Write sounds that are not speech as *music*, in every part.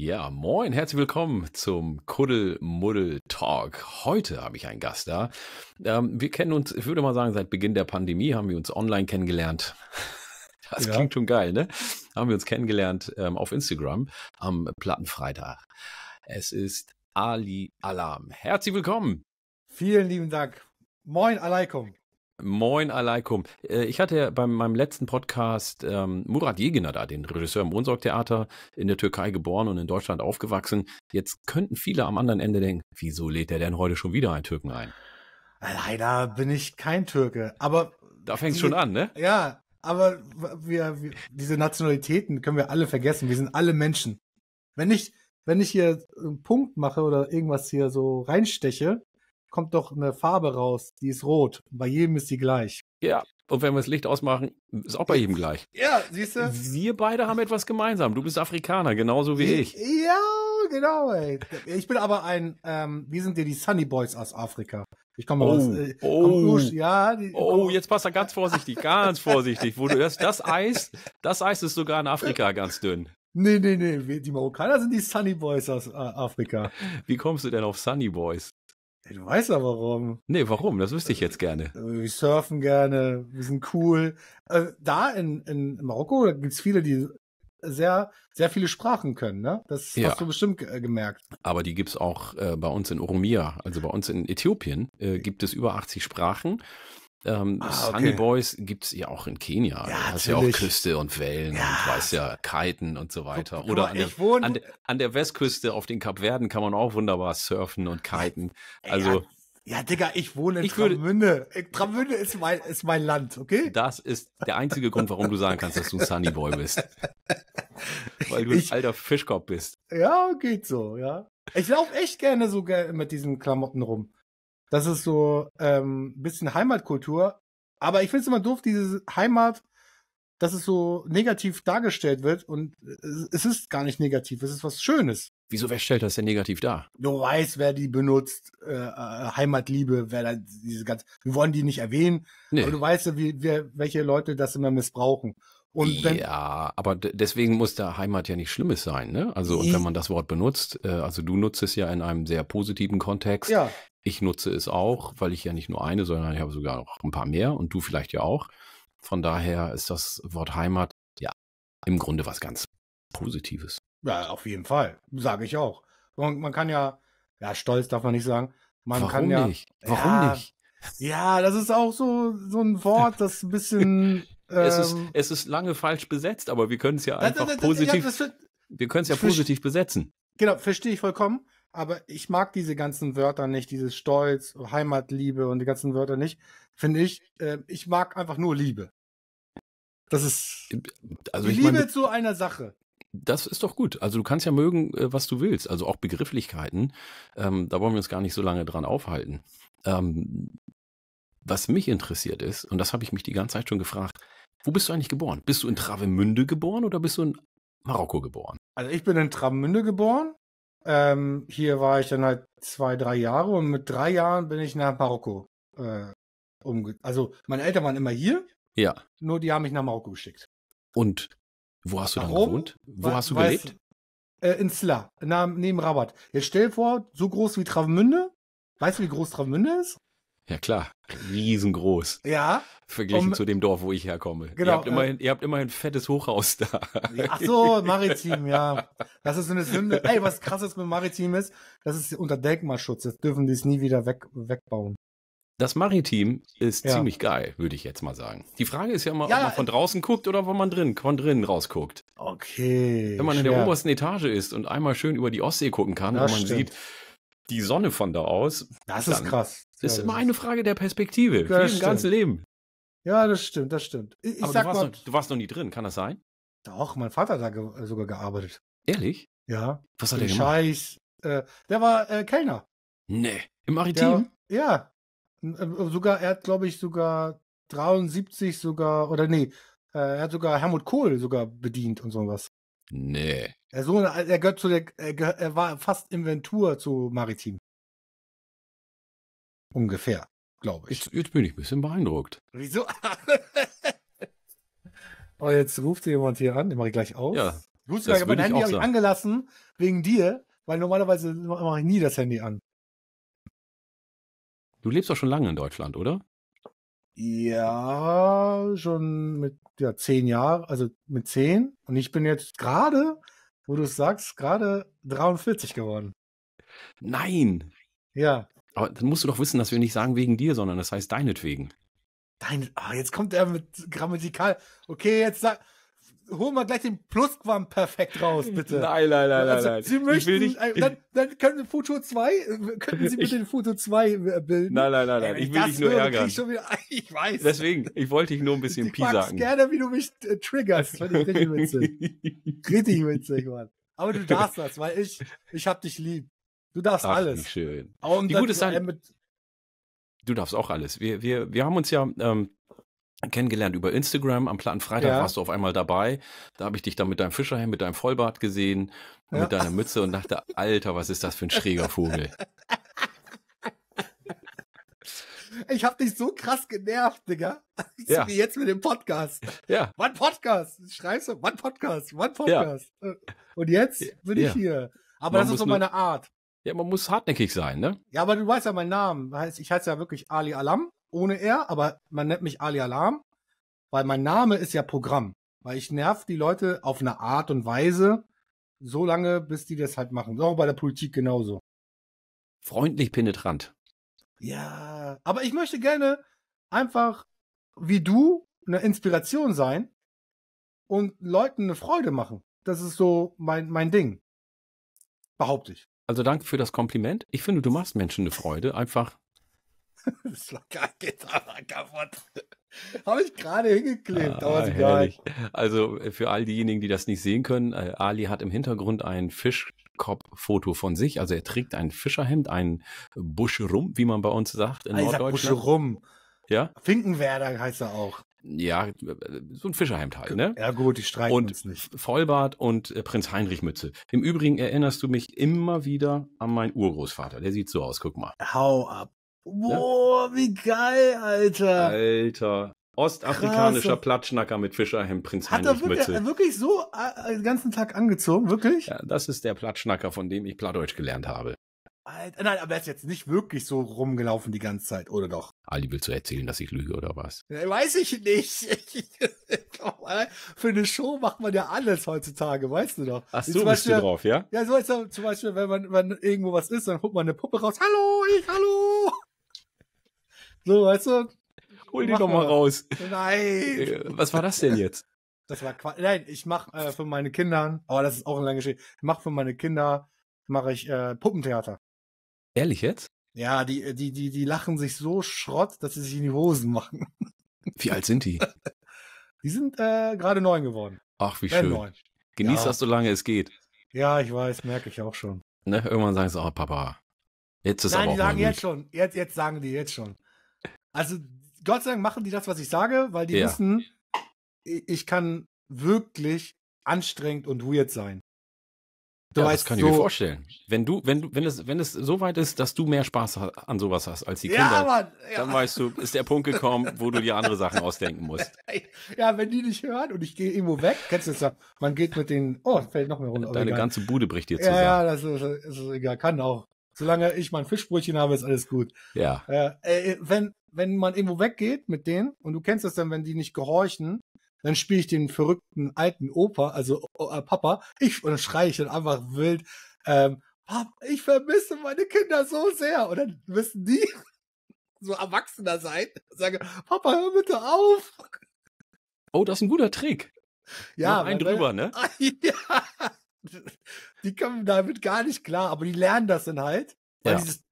Ja, moin, herzlich willkommen zum Kuddel-Muddel-Talk. Heute habe ich einen Gast da. Ähm, wir kennen uns, ich würde mal sagen, seit Beginn der Pandemie haben wir uns online kennengelernt. *laughs* Das ja. klingt schon geil, ne? Haben wir uns kennengelernt ähm, auf Instagram am Plattenfreitag. Es ist Ali Alarm. Herzlich willkommen. Vielen lieben Dank. Moin, Aleikum. Moin Aleikum. Äh, ich hatte bei meinem letzten Podcast ähm, Murat Yegener da, den Regisseur im Wohnsorgtheater, in der Türkei geboren und in Deutschland aufgewachsen. Jetzt könnten viele am anderen Ende denken, wieso lädt er denn heute schon wieder einen Türken ein? Leider bin ich kein Türke, aber... Da fängt schon an, ne? Ja, aber wir, wir, diese Nationalitäten können wir alle vergessen. Wir sind alle Menschen. Wenn ich, wenn ich hier einen Punkt mache oder irgendwas hier so reinsteche, kommt doch eine Farbe raus, die ist rot. Bei jedem ist die gleich. Ja. Und wenn wir das Licht ausmachen, ist auch bei jedem gleich. Ja, siehst du? Wir beide haben etwas gemeinsam. Du bist Afrikaner, genauso wie ich. Ja, genau, ey. Ich bin aber ein, ähm, wie sind dir die Sunny Boys aus Afrika? Ich komme oh, aus. Äh, oh, aus, ja, die, oh, jetzt passt er ganz vorsichtig, ganz vorsichtig, wo du hörst, das Eis, das Eis ist sogar in Afrika ganz dünn. Nee, nee, nee, die Marokkaner sind die Sunny Boys aus äh, Afrika. Wie kommst du denn auf Sunny Boys? Du weißt ja warum. Nee, warum? Das wüsste ich jetzt gerne. Äh, wir surfen gerne, wir sind cool. Äh, da in, in Marokko gibt es viele, die sehr, sehr viele Sprachen können, ne? Das ja. hast du bestimmt äh, gemerkt. Aber die gibt's auch bei uns in Oromia, also bei uns in Äthiopien, gibt es über 80 Sprachen. Ähm, ah, Sunny Boys gibt es ja auch in Kenia. Ja, da hast ja auch Küste und Wellen ja. und weiß ja, Kiten und so weiter. Oder an der, an, der, an der, Westküste auf den Kapverden kann man auch wunderbar surfen und kiten. Also. Ja, Digga, ich wohne in ich Tramünde. Würde, Travemünde ist mein, ist mein Land, okay? Das ist der einzige Grund, warum du sagen kannst, dass du ein Sunny Boy bist. *laughs* Weil du ich, ein alter Fischkopf bist. Ja, geht so, ja. Ich laufe echt gerne so mit diesen Klamotten rum. Das ist so ähm, bisschen Heimatkultur. Aber ich finde es immer doof, diese Heimat, dass es so negativ dargestellt wird. Und äh, es ist gar nicht negativ, es ist was Schönes. Wieso, wer stellt das denn negativ dar? Du weißt, wer die benutzt, äh, äh Heimatliebe, wer da diese ganze, wir wollen die nicht erwähnen, nee. aber du weißt, ja, wie, wie, welche Leute das immer missbrauchen. Und wenn, ja, aber deswegen muss der Heimat ja nicht Schlimmes sein, ne? Also, und wenn man das Wort benutzt, äh, also du nutzt es ja in einem sehr positiven Kontext. Ja. Ich nutze es auch, weil ich ja nicht nur eine, sondern ich habe sogar noch ein paar mehr und du vielleicht ja auch. Von daher ist das Wort Heimat ja im Grunde was ganz Positives. Ja, auf jeden Fall, sage ich auch. Und man kann ja, ja, stolz darf man nicht sagen. Man Warum kann ja, nicht? Warum ja, nicht? Ja, das ist auch so, so ein Wort, das ein bisschen. *laughs* es, ist, ähm, es ist lange falsch besetzt, aber wir können es ja einfach das, das, das, positiv. wir können es ja positiv besetzen. Genau, verstehe ich vollkommen aber ich mag diese ganzen Wörter nicht, dieses Stolz, Heimatliebe und die ganzen Wörter nicht. Finde ich, äh, ich mag einfach nur Liebe. Das ist also Liebe meine, zu einer Sache. Das ist doch gut. Also du kannst ja mögen, äh, was du willst. Also auch Begrifflichkeiten. Ähm, da wollen wir uns gar nicht so lange dran aufhalten. Ähm, was mich interessiert ist, und das habe ich mich die ganze Zeit schon gefragt, wo bist du eigentlich geboren? Bist du in Travemünde geboren oder bist du in Marokko geboren? Also ich bin in Travemünde geboren ähm, hier war ich dann halt zwei, drei Jahre und mit drei Jahren bin ich nach Marokko äh, umge. Also meine Eltern waren immer hier. Ja. Nur die haben mich nach Marokko geschickt. Und wo hast du Warum? dann gewohnt? Wo We hast du gelebt? Äh, in Sla, neben Rabat. Jetzt stell dir vor, so groß wie Travemünde. Weißt du, wie groß Travemünde ist? Ja, klar riesengroß. Ja. Verglichen um, zu dem Dorf, wo ich herkomme. Genau. Äh, ihr habt immerhin, äh, ihr habt immerhin fettes Hochhaus da. Ach so, maritim, ja. Das ist eine Sünde. Ey, was krasses mit maritim ist, das ist unter Denkmalschutz. Jetzt dürfen die es nie wieder weg, wegbauen. Das Maritim ist ja. ziemlich geil, würde ich jetzt mal sagen. Die Frage ist ja immer, ja, ob man von äh, draußen guckt oder ob man drin, von drinnen rausguckt. Okay. Wenn man schwer. in der obersten Etage ist und einmal schön über die Ostsee gucken kann wo man stimmt. sieht, die Sonne von da aus. Das ist krass. Das ist immer eine Frage der Perspektive. Ja, Für im ganzen Leben. Ja, das stimmt, das stimmt. Ich, Aber sag du, warst mal, noch, du warst noch nie drin, kann das sein? Doch, mein Vater hat da ge äh, sogar gearbeitet. Ehrlich? Ja. Was hat der gemacht? Scheiß. Äh, der war äh, Kellner. Nee. Im Maritim? Der, ja. Äh, sogar, er hat, glaube ich, sogar 73 sogar, oder nee, äh, er hat sogar Helmut Kohl sogar bedient und sowas. Nee. Er, so, er gehört zu der, er, er war fast Inventur zu Maritim. Ungefähr, glaube ich. Jetzt, jetzt, bin ich ein bisschen beeindruckt. Wieso? *laughs* oh, jetzt ruft jemand hier an, den mache ich gleich aus. Ja. Gut, das mein Handy hab ich angelassen wegen dir, weil normalerweise mache ich nie das Handy an. Du lebst doch schon lange in Deutschland, oder? Ja, schon mit ja, zehn Jahren, also mit zehn. Und ich bin jetzt gerade wo du es sagst, gerade 43 geworden. Nein. Ja. Aber dann musst du doch wissen, dass wir nicht sagen wegen dir, sondern das heißt deinetwegen. Dein, oh, jetzt kommt er mit grammatikal. Okay, jetzt sag hol mal gleich den Plusquamperfekt raus, bitte. *laughs* Nein, nein, nein, also, nein. Sie möchten, ich will nicht, dann, dann können Foto 2, äh, könnten Sie bitte den Foto 2 äh, bilden? Nein, nein, nein, nein. ich will dich nur höre, ärgern. Ich, wieder, *laughs* ich, weiß. Deswegen, ich wollte dich nur ein bisschen Pi sagen. Ich gerne, wie du mich äh, triggerst. Fand ich richtig witzig. *laughs* richtig witzig, Mann. Aber du darfst das, weil ich, ich hab dich lieb. Du darfst Ach, alles. schön. Und die gute Sache. Du darfst auch alles. Wir, wir, wir haben uns ja, ähm, kennengelernt über Instagram. Am Plattenfreitag ja. warst du auf einmal dabei. Da habe ich dich dann mit deinem Fischerhemd, mit deinem Vollbart gesehen, ja. mit deiner Mütze und dachte, Alter, was ist das für ein schräger Vogel? *laughs* Ich habe dich so krass genervt, Digga. *laughs* Ja. Wie jetzt mit dem Podcast. Ja. One Podcast. Schreibst du, One Podcast, One Podcast. Ja. Äh, und jetzt bin ich hier. Aber man das ist so meine Art. Ja, man muss hartnäckig sein, ne? Ja, aber du weißt ja meinen Namen. Ich heiße ja wirklich Ali Alam ohne er, aber man nennt mich Ali Alarm, weil mein Name ist ja Programm. Weil ich nerv die Leute auf eine Art und Weise, so lange, bis die das halt machen. Auch bei der Politik genauso. Freundlich penetrant. Ja, aber ich möchte gerne einfach wie du eine Inspiration sein und Leuten eine Freude machen. Das ist so mein, mein Ding. Behaupte ich. Also danke für das Kompliment. Ich finde, du machst Menschen eine Freude, einfach das *laughs* war gar aber kaputt. *laughs* Habe ich gerade hingeklebt, ah, aber ist egal. Also äh, für all diejenigen, die das nicht sehen können, äh, Ali hat im Hintergrund ein Fischkopffoto von sich. Also er trägt ein Fischerhemd, ein Buschrum, wie man bei uns sagt in ah, Norddeutschland. Buschrum. Ja? Finkenwerder heißt er auch. Ja, äh, so ein Fischerhemd halt, ne? Ja gut, ich streite uns nicht. Vollbart und äh, Prinz Heinrich Mütze. Im Übrigen erinnerst du mich immer wieder an meinen Urgroßvater. Der sieht so aus, guck mal. Hau ab. Boah, ne? wie geil, Alter. Alter. Ostafrikanischer Krass. Platschnacker mit Fischerhemd, Prinz Hat Heinrich er wirklich, Mütze. wirklich so den äh, ganzen Tag angezogen, wirklich? Ja, das ist der Plattschnacker, von dem ich Plattdeutsch gelernt habe. Alter, nein, aber er ist jetzt nicht wirklich so rumgelaufen die ganze Zeit, oder doch? Ali, willst du erzählen, dass ich lüge, oder was? Ja, weiß ich nicht. *laughs* Für eine Show macht man ja alles heutzutage, weißt du doch. Ach so, bist du drauf, ja? Ja, so ist zum Beispiel, wenn man, wenn irgendwo was ist, dann holt man eine Puppe raus. Hallo, ich, hallo. So, weißt du? Hol die doch mal raus. Nein. Äh, was war das denn jetzt? Das war Quatsch. Nein, ich mache äh, für meine Kinder, aber oh, das ist auch ein langes Geschichte. Ich mache für meine Kinder mache ich äh, Puppentheater. Ehrlich jetzt? Ja, die die die die lachen sich so Schrott, dass sie sich in die Hosen machen. Wie alt sind die? *laughs* Die sind äh, gerade neun geworden. Ach, wie äh, schön. Neun. Genieß ja. das, solange es geht. Ja, ich weiß, merke ich auch schon. Ne, irgendwann sagen sie, auch oh, Papa, jetzt ist Nein, aber die auch die sagen jetzt schon. Jetzt, jetzt sagen die jetzt schon. Also Gott sei Dank machen die das, was ich sage, weil die ja. wissen, ich kann wirklich anstrengend und weird sein. Du ja, weißt, das kann so ich mir vorstellen. Wenn du, wenn du, wenn es, wenn es so weit ist, dass du mehr Spaß an sowas hast als die ja, Kinder, Mann, ja. dann weißt du, ist der Punkt gekommen, wo du dir andere Sachen ausdenken musst. *laughs* Ja, wenn die nicht hören und ich gehe irgendwo weg, kennst du das? ja, Man geht mit den, oh, fällt noch mehr runter. Oh, Deine egal. ganze Bude bricht dir zusammen. Ja, das ist, das ist egal, kann auch. Solange ich mein Fischbrötchen habe, ist alles gut. Ja. Äh, äh wenn wenn man irgendwo weggeht mit denen, und du kennst das dann, wenn die nicht gehorchen, dann spiele ich den verrückten alten Opa, also äh, Papa, ich, und dann schreie ich dann einfach wild, ähm, ich vermisse meine Kinder so sehr. Und dann müssen die *laughs* so erwachsener sein, sage, Papa, hör bitte auf. Oh, das ist ein guter Trick. Ja. Noch einen drüber, ne? *laughs* Ah, ja. Die kommen damit gar nicht klar, aber die lernen das dann halt. Weil ja. dieses,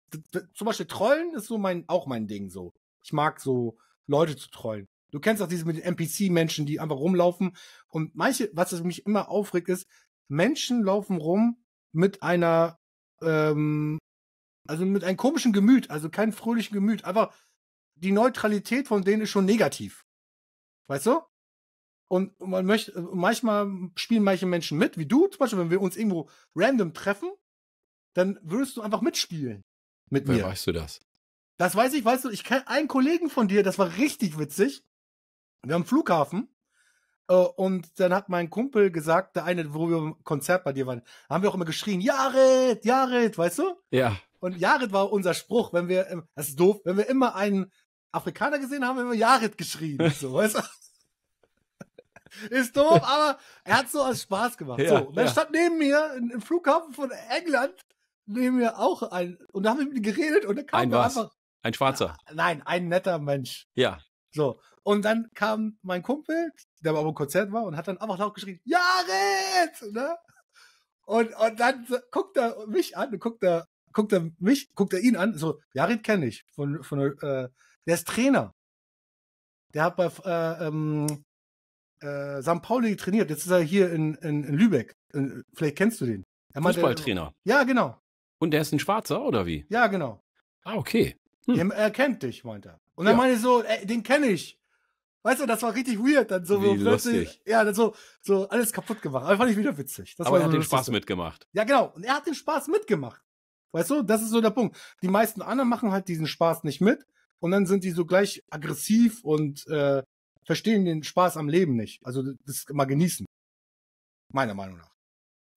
zum Beispiel Trollen ist so mein, auch mein Ding so. Ich mag so Leute zu trollen. Du kennst auch diese mit den NPC-Menschen, die einfach rumlaufen. Und manche, was es mich immer aufregt, ist, Menschen laufen rum mit einer, ähm, also mit einem komischen Gemüt, also kein fröhlichen Gemüt. Einfach die Neutralität von denen ist schon negativ. Weißt du? Und man möchte, also manchmal spielen manche Menschen mit, wie du zum Beispiel, wenn wir uns irgendwo random treffen, dann würdest du einfach mitspielen. Mit Woher mir. weißt du das? Das weiß ich, weißt du, ich kenne einen Kollegen von dir, das war richtig witzig. Wir haben Flughafen. Äh, und dann hat mein Kumpel gesagt, der eine, wo wir im Konzert bei dir waren, haben wir auch immer geschrien, Jared, Jared, weißt du? Ja. Und Jared war unser Spruch, wenn wir, das ist doof, wenn wir immer einen Afrikaner gesehen haben, haben wir immer Jared geschrien, *laughs* so, weißt du? Ist doof, aber er hat so als Spaß gemacht. Ja, so, dann ja. stand neben mir im Flughafen von England, neben mir auch ein, und da haben wir mit ihm geredet und dann kam ein einfach ein Schwarzer. Ah, nein, ein netter Mensch. Ja. So. Und dann kam mein Kumpel, der aber auf dem Konzert war, und hat dann einfach laut geschrien, Jared! Ne? Und, und dann guckt er mich an, guckt er, guckt er mich, guckt er ihn an, so, Jared kenne ich, von, von, äh, der ist Trainer. Der hat bei, äh, ähm, äh, St. Pauli trainiert. Jetzt ist er hier in, in, in Lübeck. Äh, vielleicht kennst du den. Fußballtrainer. ja, genau. Und der ist ein Schwarzer, oder wie? Ja, genau. Ah, okay. Hm. Er kennt dich, meint er. Und dann ja. meinte ich so, ey, den kenne ich. Weißt du, das war richtig weird. Dann so, Wie plötzlich, ja, dann so, so alles kaputt gemacht. Aber fand ich wieder witzig. Das Aber er hat den Spaß mitgemacht. Ja, genau. Und er hat den Spaß mitgemacht. Weißt du, das ist so der Punkt. Die meisten anderen machen halt diesen Spaß nicht mit und dann sind die so gleich aggressiv und äh, verstehen den Spaß am Leben nicht. Also das mal genießen. Meiner Meinung nach.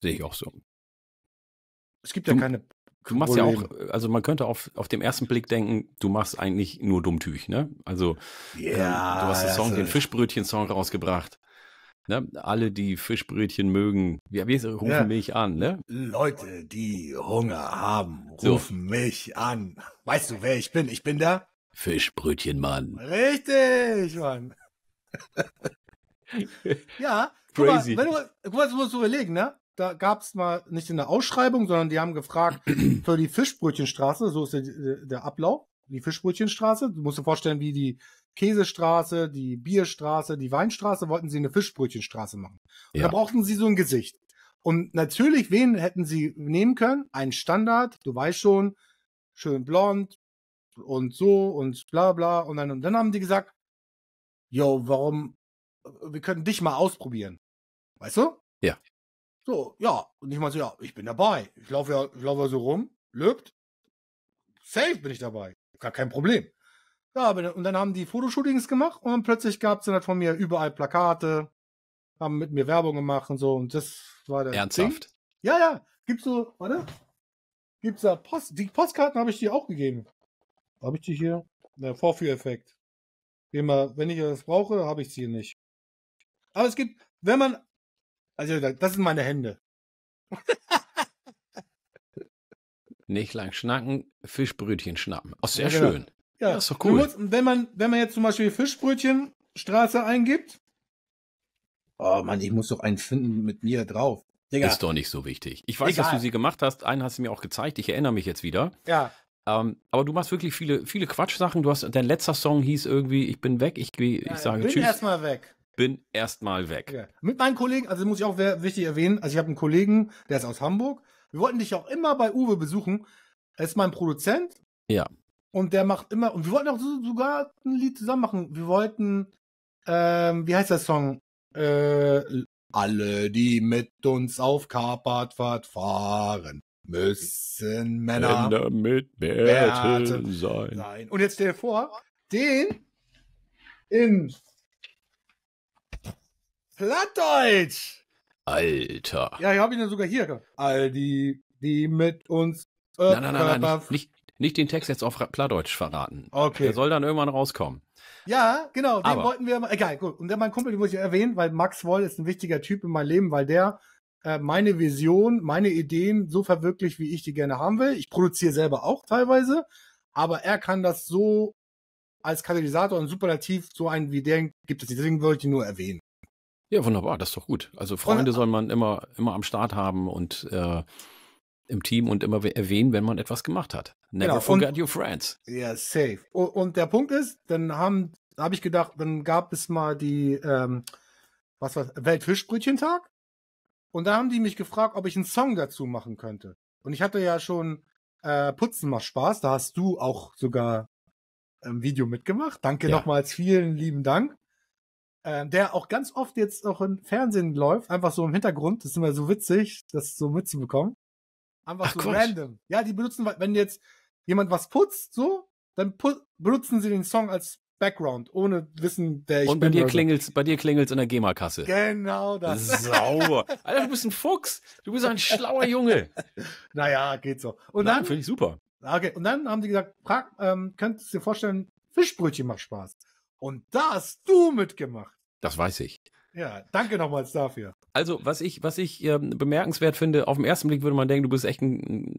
Sehe ich auch so. Es gibt ja keine Du machst Problem. ja auch, also man könnte auf, auf dem ersten Blick denken, du machst eigentlich nur Dummtüch, ne? Also yeah, ähm, du hast den Song, also den Fischbrötchen-Song rausgebracht. Ne? Alle, die Fischbrötchen mögen, wir, wie rufen ja. mich an, ne? Leute, die Hunger haben, rufen so. mich an. Weißt du, wer ich bin? Ich bin der Fischbrötchenmann. Richtig, Mann. *laughs* ja, Crazy. mal, wenn du, guck mal, das musst du überlegen, ne? da gab es mal nicht in der Ausschreibung, sondern die haben gefragt *clears throat* für die Fischbrötchenstraße, so ist der, der Ablauf, die Fischbrötchenstraße. Du musst dir vorstellen, wie die Käsestraße, die Bierstraße, die Weinstraße, wollten sie eine Fischbrötchenstraße machen. Und ja. da brauchten sie so ein Gesicht. Und natürlich, wen hätten sie nehmen können? Ein Standard, du weißt schon, schön blond und so und bla bla. Und dann, und dann haben die gesagt, yo, warum, wir können dich mal ausprobieren. Weißt du? Ja. So, ja. Und ich meinte ja, ich bin dabei. Ich laufe ja, ich laufe so rum, lübt, Safe bin ich dabei. Gar kein Problem. Ja, und dann haben die Fotoshootings gemacht und plötzlich gab es dann halt von mir überall Plakate, haben mit mir Werbung gemacht und so. Und das war der. Ernsthaft? Ding. Ja, ja. Gibt's so, warte. Gibt's da Post. Die Postkarten habe ich dir auch gegeben. Habe ich die hier? Der Vorführeffekt. Immer, wenn ich das brauche, habe ich sie nicht. Aber es gibt, wenn man also, das sind meine Hände. Nicht lang schnacken, Fischbrötchen schnappen. Auch sehr ja, genau. schön. Genau. Ja. ja, ist doch cool. Und wenn man, wenn man jetzt zum Beispiel Fischbrötchenstraße eingibt, oh Mann, ich muss doch einen finden mit mir drauf. Digga. Ist doch nicht so wichtig. Ich weiß, Egal. dass du sie gemacht hast. Einen hast du mir auch gezeigt. Ich erinnere mich jetzt wieder. Ja. Ähm, aber du machst wirklich viele, viele Quatschsachen. Du hast, dein letzter Song hieß irgendwie, ich bin weg, ich, ich ja, sage ich bin Tschüss. Ich bin erstmal weg bin erstmal weg. Okay. Mit meinen Kollegen, also muss ich auch wichtig erwähnen, also ich habe einen Kollegen, der ist aus Hamburg. Wir wollten dich auch immer bei Uwe besuchen. Er ist mein Produzent. Ja. Und der macht immer, und wir wollten auch so, sogar ein Lied zusammen machen. Wir wollten, ähm, wie heißt der Song? Äh, alle, die mit uns auf Karpatfahrt fahren, müssen Männer, Männer mit Bärten sein. sein. Und jetzt stell dir vor, den in Plattdeutsch! Alter. Ja, ich habe ihn ja sogar hier. All die, die mit uns. Äh, nein, nein, nein, nein nicht, nicht, nicht, den Text jetzt auf Plattdeutsch verraten. Okay. Der soll dann irgendwann rauskommen. Ja, genau, Aber. den wollten wir Egal, gut. Und dann mein Kumpel, den muss ich erwähnen, weil Max Woll ist ein wichtiger Typ in meinem Leben, weil der äh, meine Vision, meine Ideen so verwirklicht, wie ich die gerne haben will. Ich produziere selber auch teilweise, aber er kann das so als Katalysator und Superlativ so einen wie der gibt es nicht. Deswegen wollte ich ihn nur erwähnen. Ja, wunderbar, das ist doch gut. Also Freunde und, soll man immer, immer am Start haben und äh, im Team und immer erwähnen, wenn man etwas gemacht hat. Never genau, forget und, your friends. Ja, yeah, safe. Und, und, der Punkt ist, dann haben, habe ich gedacht, dann gab es mal die, ähm, was war Weltfischbrötchentag. Und da haben die mich gefragt, ob ich einen Song dazu machen könnte. Und ich hatte ja schon äh, Putzen macht Spaß. Da hast du auch sogar ein ähm, Video mitgemacht. Danke ja. nochmals, vielen lieben Dank. Äh, der auch ganz oft jetzt auch im Fernsehen läuft, einfach so im Hintergrund. Das ist immer so witzig, das so mitzubekommen. Einfach Ach, so Gott. random. Ja, die benutzen, wenn jetzt jemand was putzt, so, dann put benutzen sie den Song als Background, ohne Wissen, der ich Und bei dir also. klingelt's, bei dir klingelt's in der GEMA-Kasse. Genau das. Sauber. Alter, du bist ein Fuchs. Du bist ein schlauer Junge. *laughs* Naja, geht so. Und Nein, dann. Finde ich super. Okay, und dann haben die gesagt, frag, ähm, könntest du dir vorstellen, Fischbrötchen macht Spaß. Und da hast du mitgemacht. Das weiß ich. Ja, danke nochmals dafür. Also, was ich, was ich äh, bemerkenswert finde, auf den ersten Blick würde man denken, du bist echt ein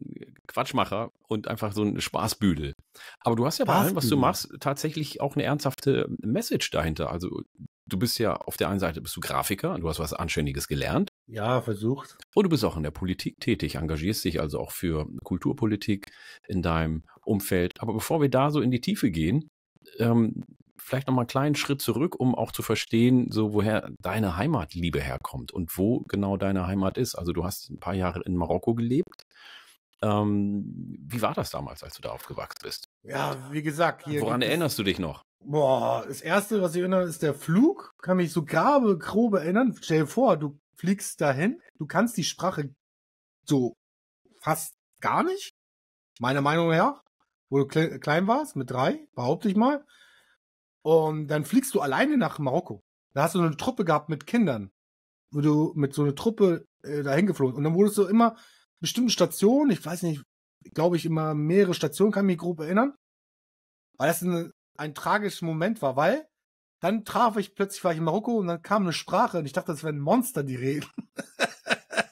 Quatschmacher und einfach so ein Spaßbüdel. Aber du hast ja bei allem, was du machst, tatsächlich auch eine ernsthafte Message dahinter. Also, du bist ja auf der einen Seite bist du Grafiker, du hast was Anständiges gelernt. Ja, versucht. Und du bist auch in der Politik tätig, engagierst dich also auch für Kulturpolitik in deinem Umfeld. Aber bevor wir da so in die Tiefe gehen, ähm, vielleicht nochmal einen kleinen Schritt zurück, um auch zu verstehen, so woher deine Heimatliebe herkommt und wo genau deine Heimat ist. Also du hast ein paar Jahre in Marokko gelebt. Ähm, wie war das damals, als du da aufgewachsen bist? Ja, wie gesagt, hier. Woran erinnerst du dich noch? Boah, das erste, was ich erinnere, ist der Flug. Kann mich so grabe, grobe erinnern. Stell dir vor, du fliegst dahin, du kannst die Sprache so fast gar nicht, meiner Meinung nach, wo du klein warst, mit drei, behaupte ich mal. Und dann fliegst du alleine nach Marokko. Da hast du eine Truppe gehabt mit Kindern, wo du mit so einer Truppe äh, dahin geflogen und dann wurdest du immer bestimmten Stationen, ich weiß nicht, glaube ich immer mehrere Stationen, kann mich grob erinnern, weil das ein, ein tragischer Moment war, weil dann traf ich plötzlich, war ich in Marokko und dann kam eine Sprache und ich dachte, das wären Monster, die reden.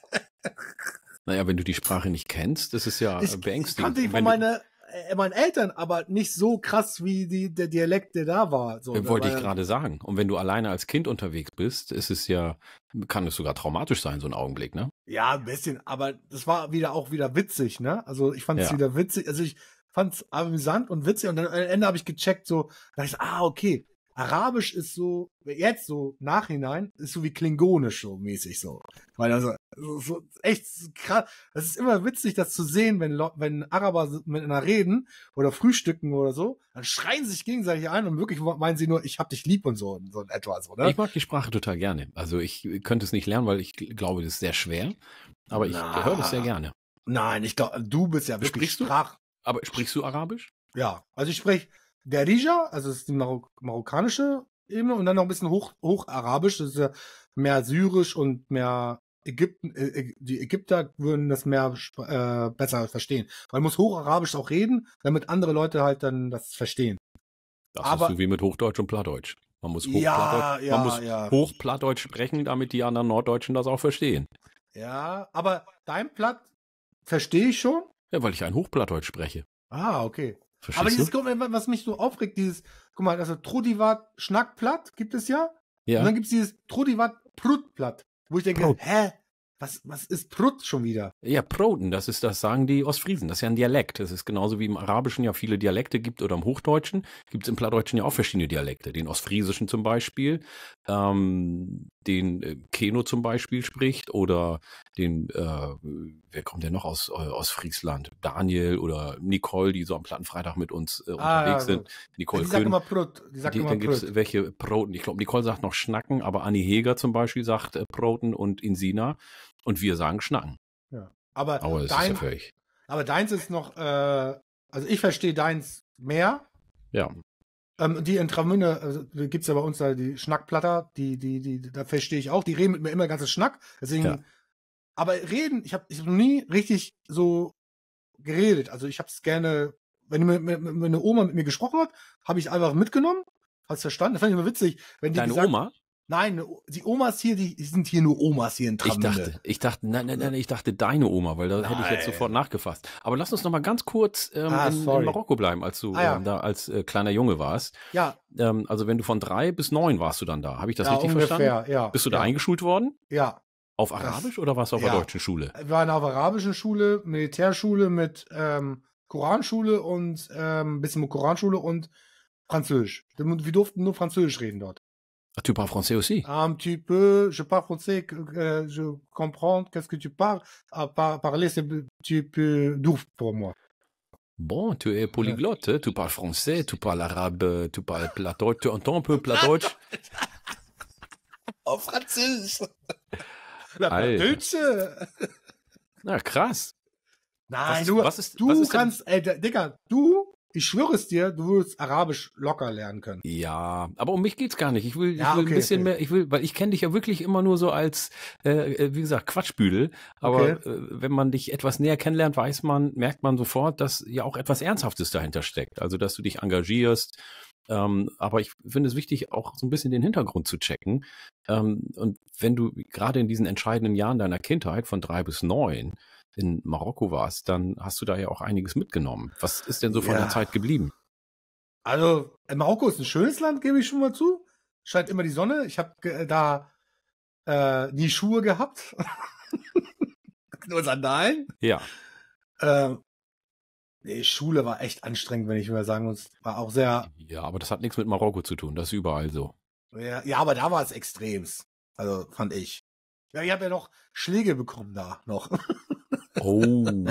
*laughs* naja, wenn du die Sprache nicht kennst, das ist ja ich, beängstigend. Ich kannte nicht von meiner äh, meinen Eltern, aber nicht so krass wie die, der Dialekt, der da war. So, äh, ne, Wollte ich gerade sagen. Und wenn du alleine als Kind unterwegs bist, ist es ja, kann es sogar traumatisch sein, so ein Augenblick, ne? Ja, ein bisschen, aber das war wieder auch wieder witzig, ne? Also ich fand es ja. wieder witzig, also ich fand es amüsant und witzig und dann am Ende habe ich gecheckt, so, da ich, ah, okay, Arabisch ist so, jetzt so, nachhinein, ist so wie Klingonisch so mäßig so. Weil also, so, so echt krass. Es ist immer witzig, das zu sehen, wenn, wenn Araber mit einer reden oder frühstücken oder so, dann schreien sie sich gegenseitig ein und wirklich meinen sie nur, ich hab dich lieb und so, so in etwas, oder? Ne? Ich mag die Sprache total gerne. Also ich könnte es nicht lernen, weil ich glaube, das ist sehr schwer. Aber ich höre das sehr gerne. Nein, ich glaube, du bist ja wirklich sprich Sprach. Aber sprichst du Arabisch? Ja, also ich spreche der Rija, also das ist die Marok marokkanische Ebene, und dann noch ein bisschen hoch, hocharabisch, das ist ja mehr syrisch und mehr Ägypten, äh, die Ägypter würden das mehr äh, besser verstehen. Man muss hocharabisch auch reden, damit andere Leute halt dann das verstehen. Das Aber, ist so wie mit Hochdeutsch und Plattdeutsch. Man muss, Hochplattdeutsch, ja, man ja. Hochplattdeutsch sprechen, damit die anderen Norddeutschen das auch verstehen. Ja, aber dein Platt verstehe ich schon. Ja, weil ich ein Hochplattdeutsch spreche. Ah, okay. Verstehst aber dieses, du? was mich so aufregt, dieses, guck mal, also Trudivat Schnackplatt gibt es ja. Ja. Und dann gibt es dieses Trudivat Prutplatt, wo ich denke, Prut. hä? Was, was ist Prut schon wieder? Ja, Proten, das ist, das sagen die Ostfriesen, das ist ja ein Dialekt. Das ist genauso wie im Arabischen ja viele Dialekte gibt oder im Hochdeutschen gibt es im Plattdeutschen ja auch verschiedene Dialekte. Den Ostfriesischen zum Beispiel, ähm, den äh, Keno zum Beispiel spricht oder den, äh, wer kommt denn noch aus, äh, aus Friesland? Daniel oder Nicole, die so am Plattenfreitag mit uns äh, ah, unterwegs ja, sind. Nicole die sagt immer Brot. Die sagt die, immer dann gibt es welche Broten. Ich glaube, Nicole sagt noch Schnacken, aber Anni Heger zum Beispiel sagt äh, Broten und Insina und wir sagen Schnacken. Ja. Aber, aber, dein, ja aber deins ist noch, äh, also ich verstehe deins mehr. Ja. Ähm, die in Travemünde, also, äh, gibt es ja bei uns da die Schnackplatter, die, die, die, da verstehe ich auch, die reden mit mir immer ganzes Schnack. Deswegen, ja. aber reden, ich habe ich hab noch nie richtig so geredet. Also ich habe es gerne, wenn, mit, mit, wenn eine Oma mit mir gesprochen hat, habe ich einfach mitgenommen, hast verstanden. Das fand ich immer witzig. Wenn die Deine gesagt, Oma? Nein, die Omas hier, die sind hier nur Omas hier in Tramende. Ich dachte, ich dachte, nein, nein, nein, ich dachte deine Oma, weil da nein. hätte ich jetzt sofort nachgefasst. Aber lass uns noch mal ganz kurz ähm, ah, in, in, Marokko bleiben, als du ah, ja. ähm, da als äh, kleiner Junge warst. Ja. Ähm, also wenn du von drei bis neun warst du dann da, habe ich das ja, richtig ungefähr, verstanden? Ja. Bist du da eingeschult worden? Ja. Auf Arabisch das, oder warst du auf der deutschen Schule? Wir waren auf arabischen Schule, Militärschule mit ähm, Koranschule und ein ähm, bisschen mit Koranschule und Französisch. Wir durften nur Französisch reden dort. Ah, tu parles français aussi Un petit peu. Je parle français. je comprends qu'est-ce que tu parles. À parler, c'est un petit peu doux pour moi. Bon, tu es polyglotte. Hein, tu parles français, tu parles arabe, euh, tu parles platoche. Tu entends un peu platoche En français La platoche Na, krass. Nein, was, du, was ist, du was kannst, du Ich schwöre es dir, du würdest Arabisch locker lernen können. Ja, aber um mich geht's gar nicht. Ich will, ja, ich will okay, ein bisschen okay. mehr, ich will, weil ich kenne dich ja wirklich immer nur so als, äh, äh, wie gesagt, Quatschbüdel. Aber okay. äh, wenn man dich etwas näher kennenlernt, weiß man, merkt man sofort, dass ja auch etwas Ernsthaftes dahinter steckt. Also dass du dich engagierst. Ähm, aber ich finde es wichtig, auch so ein bisschen den Hintergrund zu checken. Ähm, und wenn du gerade in diesen entscheidenden Jahren deiner Kindheit von drei bis neun in Marokko warst, dann hast du da ja auch einiges mitgenommen. Was ist denn so von ja. der Zeit geblieben? Also, äh, Marokko ist ein schönes Land, gebe ich schon mal zu. Scheint immer die Sonne. Ich habe äh, da äh, nie Schuhe gehabt. *laughs* Nur Sandalen. Ja. Ähm, nee, Schule war echt anstrengend, wenn ich mal sagen muss. War auch sehr. Ja, aber das hat nichts mit Marokko zu tun. Das ist überall so. Ja, ja aber da war es extrems. Also, fand ich. Ja, ich habe ja noch Schläge bekommen da noch. *laughs* Oh. *laughs*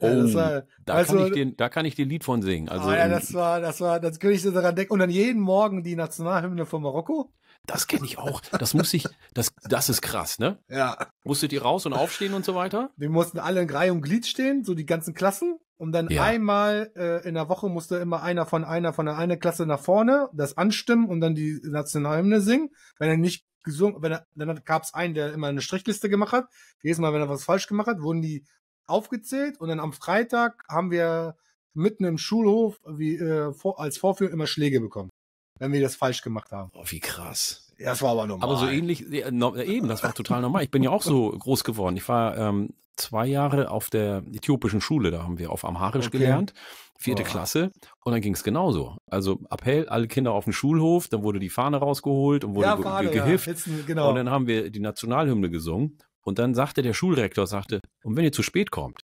Oh, war, da, also, kann ich den, da kann ich den Lied von singen. Also, ah, ja, das war, das war, das könnte ich so daran denken. Und dann jeden Morgen die Nationalhymne von Marokko. Das kenne ich auch. Das muss ich, das, das ist krass, ne? Ja. Musstet ihr raus und aufstehen und so weiter? Wir mussten alle in Reihe und Glied stehen, so die ganzen Klassen. Und dann ja. einmal äh, in der Woche musste immer einer von einer von der einer Klasse nach vorne das anstimmen und dann die Nationalhymne singen. Wenn er nicht gesungen, wenn er, dann gab es einen, der immer eine Strichliste gemacht hat. Jedes Mal, wenn er was falsch gemacht hat, wurden die aufgezählt und dann am Freitag haben wir mitten im Schulhof wie, äh, vor, als Vorführung immer Schläge bekommen, wenn wir das falsch gemacht haben. Oh, wie krass. Ja, das war aber normal. Aber so ähnlich, ja, eben, das war total normal. Ich bin ja auch so *laughs* groß geworden. Ich war ähm, zwei Jahre auf der äthiopischen Schule, da haben wir auf Amharisch okay. gelernt, vierte oh. Klasse, und dann ging es genauso. Also Appell, alle Kinder auf den Schulhof, dann wurde die Fahne rausgeholt und wurde ja, Fahne, ge ge gehifft. Ja. Jetzt, genau. Und dann haben wir die Nationalhymne gesungen und dann sagte der Schulrektor, sagte, und wenn ihr zu spät kommt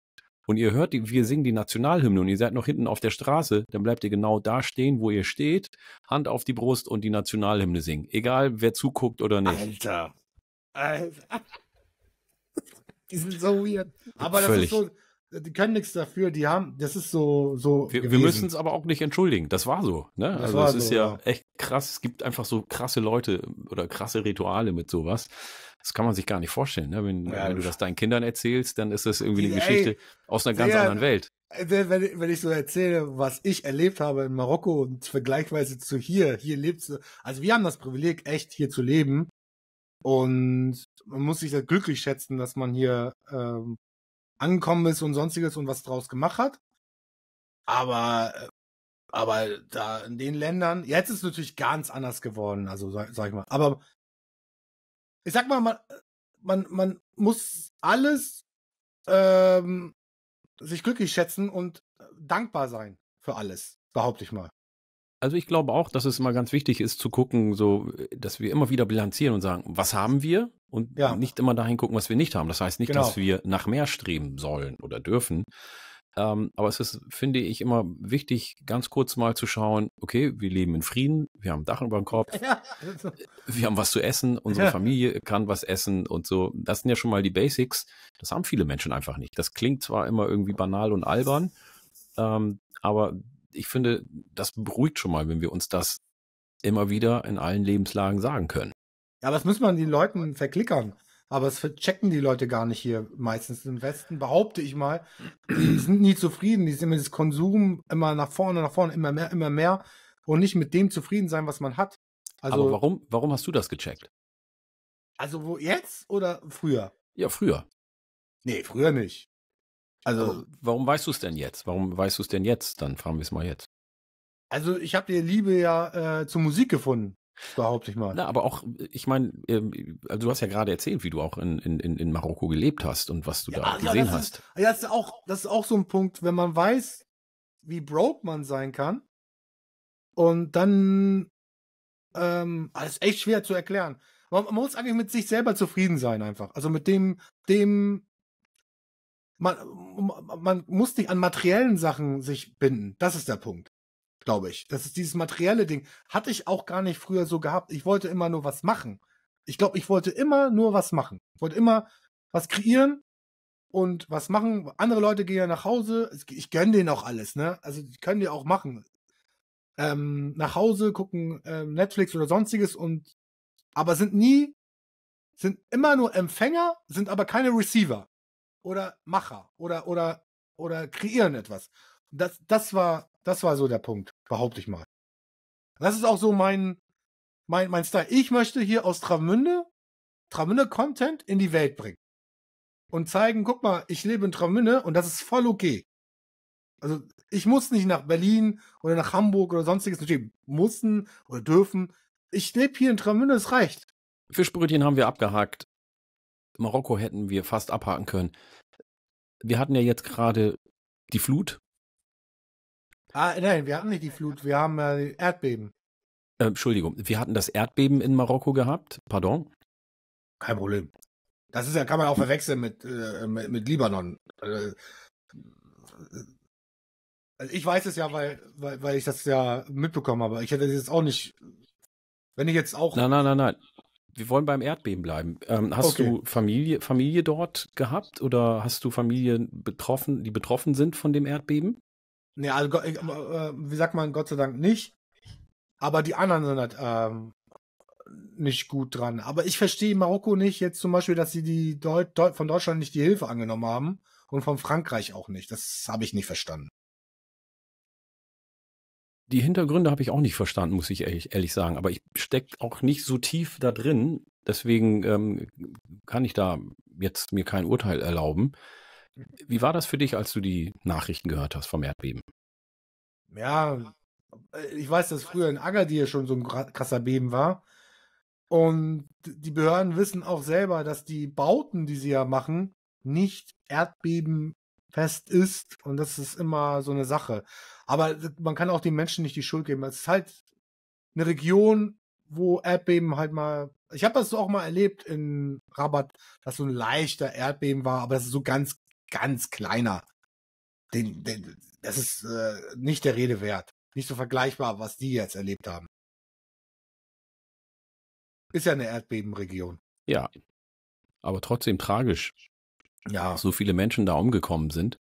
und ihr hört, wir singen die Nationalhymne und ihr seid noch hinten auf der Straße, dann bleibt ihr genau da stehen, wo ihr steht, Hand auf die Brust und die Nationalhymne singen. Egal, wer zuguckt oder nicht. Alter. Alter. *laughs* Die sind so weird. Aber das ist so, die können nichts dafür, die haben, das ist so, so. Wir, wir müssen es aber auch nicht entschuldigen. Das war so, ne? Das also, es so, ist ja, ja echt krass. Es gibt einfach so krasse Leute oder krasse Rituale mit sowas. Das kann man sich gar nicht vorstellen. Ne? Wenn, ja, wenn du das deinen Kindern erzählst, dann ist das irgendwie eine ey, Geschichte aus einer ganz ja, anderen Welt. Äh, wenn, wenn, ich so erzähle, was ich erlebt habe in Marokko und vergleichweise zu hier, hier lebst du, also wir haben das Privileg, echt hier zu leben. Und man muss sich sehr glücklich schätzen, dass man hier ähm, angekommen ist und sonstiges und was draus gemacht hat. Aber äh, aber da in den Ländern, jetzt ist es natürlich ganz anders geworden, also sag, sag ich mal. Aber ich sag mal, man, man, man muss alles ähm, sich glücklich schätzen und dankbar sein für alles, behaupte ich mal. Also ich glaube auch, dass es mal ganz wichtig ist zu gucken, so dass wir immer wieder bilanzieren und sagen, was haben wir und ja. nicht immer dahin gucken, was wir nicht haben. Das heißt nicht, genau. dass wir nach mehr streben sollen oder dürfen, ähm, aber es ist, finde ich, immer wichtig, ganz kurz mal zu schauen, okay, wir leben in Frieden, wir haben ein Dach über dem Kopf, *laughs* ja, also. wir haben was zu essen, unsere ja. Familie kann was essen und so. Das sind ja schon mal die Basics. Das haben viele Menschen einfach nicht. Das klingt zwar immer irgendwie banal und albern, ähm, aber ich finde, das beruhigt schon mal, wenn wir uns das immer wieder in allen Lebenslagen sagen können. Ja, das muss man den Leuten verklickern aber es checken die Leute gar nicht hier meistens im Westen, behaupte ich mal. Die sind nie zufrieden, die sind mit dem Konsum immer nach vorne, nach vorne, immer mehr, immer mehr und nicht mit dem zufrieden sein, was man hat. Also, aber warum, warum hast du das gecheckt? Also wo jetzt oder früher? Ja, früher. Nee, früher nicht. Also, also warum weißt du es denn jetzt? Warum weißt du es denn jetzt? Dann fragen wir es mal jetzt. Also ich habe die Liebe ja äh, zur Musik gefunden. Behaupte ich mal. Na, aber auch, äh, ich meine, ähm, also du hast ja gerade erzählt, wie du auch in, in, in Marokko gelebt hast und was du ja, da ach, gesehen ja, hast. ja, das ist, auch, das ist auch so ein Punkt, wenn man weiß, wie broke man sein kann und dann ähm, ah, ist echt schwer zu erklären. Man, man muss eigentlich mit sich selber zufrieden sein einfach. Also mit dem, dem man, man muss nicht an materiellen Sachen sich binden. Das ist der Punkt glaube ich. Das ist dieses materielle Ding. Hatte ich auch gar nicht früher so gehabt. Ich wollte immer nur was machen. Ich glaube, ich wollte immer nur was machen. Ich wollte immer was kreieren und was machen. Andere Leute gehen ja nach Hause. Ich gönne denen auch alles, ne? Also die können die auch machen. Ähm, nach Hause gucken ähm, Netflix oder sonstiges und aber sind nie sind immer nur Empfänger, sind aber keine Receiver oder Macher oder oder oder kreieren etwas. Das das war das war so der Punkt. Behaupte ich mal. Das ist auch so mein, mein, mein Style. Ich möchte hier aus Travemünde Travemünde Content in die Welt bringen. Und zeigen, guck mal, ich lebe in Travemünde und das ist voll okay. Also ich muss nicht nach Berlin oder nach Hamburg oder sonstiges natürlich mussten oder dürfen. Ich lebe hier in Travemünde, es reicht. Fischbrötchen haben wir abgehakt. Marokko hätten wir fast abhaken können. Wir hatten ja jetzt gerade die Flut Ah, nein, wir hatten nicht die Flut, wir haben äh, Erdbeben. Äh, Entschuldigung, wir hatten das Erdbeben in Marokko gehabt, pardon. Kein Problem. Das ist ja, kann man auch verwechseln mit, äh, mit, mit, Libanon. also äh, ich weiß es ja, weil, weil, weil ich das ja mitbekommen habe. Ich hätte das jetzt auch nicht. Wenn ich jetzt auch. Nein, nein, nein, nein. Wir wollen beim Erdbeben bleiben. Ähm, hast okay. du Familie, Familie dort gehabt oder hast du Familien betroffen, die betroffen sind von dem Erdbeben? Nee, also äh, wie sagt man, Gott sei Dank nicht. Aber die anderen sind halt ähm, nicht gut dran. Aber ich verstehe Marokko nicht jetzt zum Beispiel, dass sie die Deut Deu von Deutschland nicht die Hilfe angenommen haben und von Frankreich auch nicht. Das habe ich nicht verstanden. Die Hintergründe habe ich auch nicht verstanden, muss ich ehrlich, ehrlich sagen. Aber ich stecke auch nicht so tief da drin. Deswegen ähm, kann ich da jetzt mir kein Urteil erlauben. Wie war das für dich, als du die Nachrichten gehört hast vom Erdbeben? Ja, ich weiß, dass früher in Agadir schon so ein krasser Beben war. Und die Behörden wissen auch selber, dass die Bauten, die sie ja machen, nicht erdbebenfest ist. Und das ist immer so eine Sache. Aber man kann auch den Menschen nicht die Schuld geben. Es ist halt eine Region, wo Erdbeben halt mal. Ich habe das so auch mal erlebt in Rabat, dass so ein leichter Erdbeben war, aber das ist so ganz ganz kleiner. Den, den, das ist äh, nicht der Rede wert. Nicht so vergleichbar, was die jetzt erlebt haben. Ist ja eine Erdbebenregion. Ja. Aber trotzdem tragisch. Ja. Dass So viele Menschen da umgekommen sind.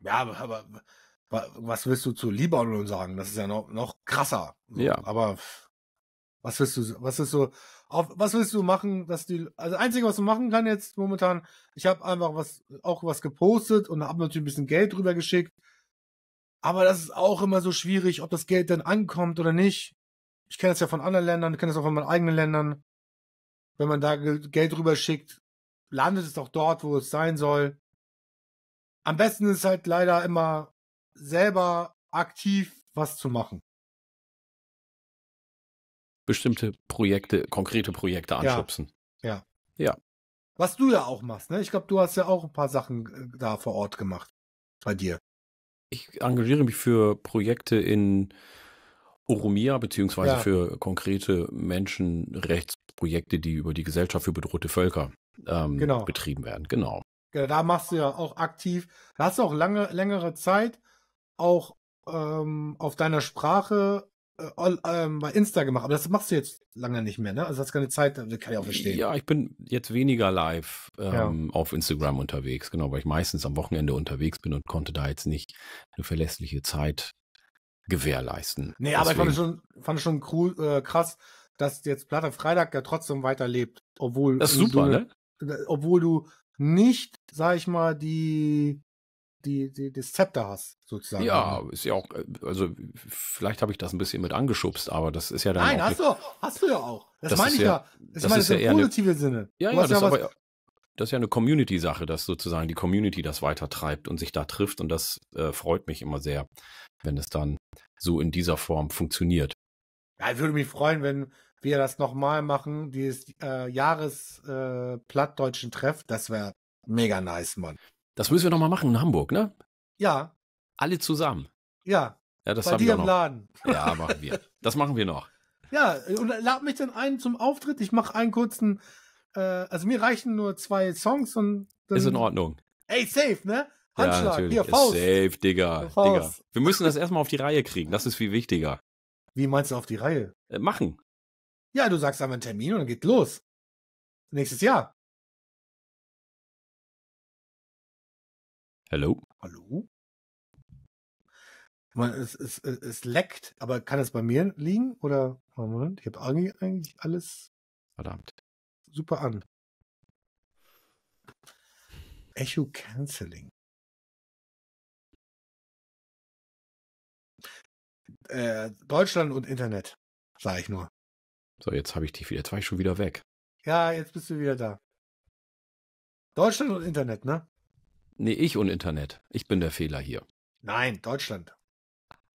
Ja, aber, aber was willst du zu Libanon sagen? Das ist ja noch, noch krasser. So. Ja. Aber was willst du, was ist so, auf, was willst du machen, dass die, also einzige, was du machen kann jetzt momentan, ich habe einfach was, auch was gepostet und habe natürlich ein bisschen Geld drüber geschickt. Aber das ist auch immer so schwierig, ob das Geld dann ankommt oder nicht. Ich kenne das ja von anderen Ländern, ich kenne das auch von meinen eigenen Ländern. Wenn man da Geld drüber schickt, landet es doch dort, wo es sein soll. Am besten ist halt leider immer selber aktiv was zu machen bestimmte Projekte, konkrete Projekte anschubsen. Ja. Ja. ja. Was du ja auch machst, ne? Ich glaube, du hast ja auch ein paar Sachen äh, da vor Ort gemacht bei dir. Ich engagiere mich für Projekte in Oromia, beziehungsweise ja. für konkrete Menschenrechtsprojekte, die über die Gesellschaft für bedrohte Völker ähm, genau. betrieben werden. Genau. Ja, da machst du ja auch aktiv. Da hast du auch lange, längere Zeit auch ähm, auf deiner Sprache äh, ähm, bei Insta gemacht, aber das machst du jetzt lange nicht mehr, ne? Also hast keine Zeit, das kann ich auch verstehen. Ja, ich bin jetzt weniger live ähm, ja. auf Instagram unterwegs, genau, weil ich meistens am Wochenende unterwegs bin und konnte da jetzt nicht eine verlässliche Zeit gewährleisten. Nee, Deswegen. aber ich fand es schon, fand es schon cool, äh, krass, dass jetzt Platte Freitag ja trotzdem weiterlebt, obwohl das ist super, du, ne? Obwohl du nicht, sag ich mal, die die, die, das Zepter hast, sozusagen. Ja, ist ja auch, äh, also vielleicht habe ich das ein bisschen mit angeschubst, aber das ist ja dann. Nein, hast, du, hast du ja auch. Das, das meine ich ja. Das, das meine ist ja im positiven Sinne. Ja, ja, das, ja aber, das ist ja eine Community-Sache, dass sozusagen die Community das weitertreibt und sich da trifft und das äh, freut mich immer sehr, wenn es dann so in dieser Form funktioniert. Ja, ich würde mich freuen, wenn wir das nochmal machen, dieses äh, Jahresplattdeutschen äh, Treff, das wäre mega nice, Mann. Das müssen wir nochmal machen in Hamburg, ne? Ja. Alle zusammen. Ja. Ja, das Bei haben dir wir noch. im Laden. Ja, machen wir. Das machen wir noch. *laughs* Ja, und lad mich dann ein zum Auftritt. Ich mache einen kurzen, äh, also mir reichen nur zwei Songs und dann, Ist in Ordnung. Ey, safe, ne? Handschlag, ja, hier, Faust. safe, Digga. Faust. Digga. Wir müssen das erstmal auf die Reihe kriegen, das ist viel wichtiger. Wie meinst du auf die Reihe? Äh, machen. Ja, du sagst einfach einen Termin und dann geht's los. Nächstes Jahr. Hallo? Hallo? Man, es, es, es, es leckt, aber kann es bei mir liegen? Oder, Moment, ich habe eigentlich alles Verdammt. super an. Echo Canceling. Äh, Deutschland und Internet, sage ich nur. So, jetzt habe ich dich wieder. Jetzt war ich schon wieder weg. Ja, jetzt bist du wieder da. Deutschland und Internet, ne? Nee, ich und Internet. Ich bin der Fehler hier. Nein, Deutschland.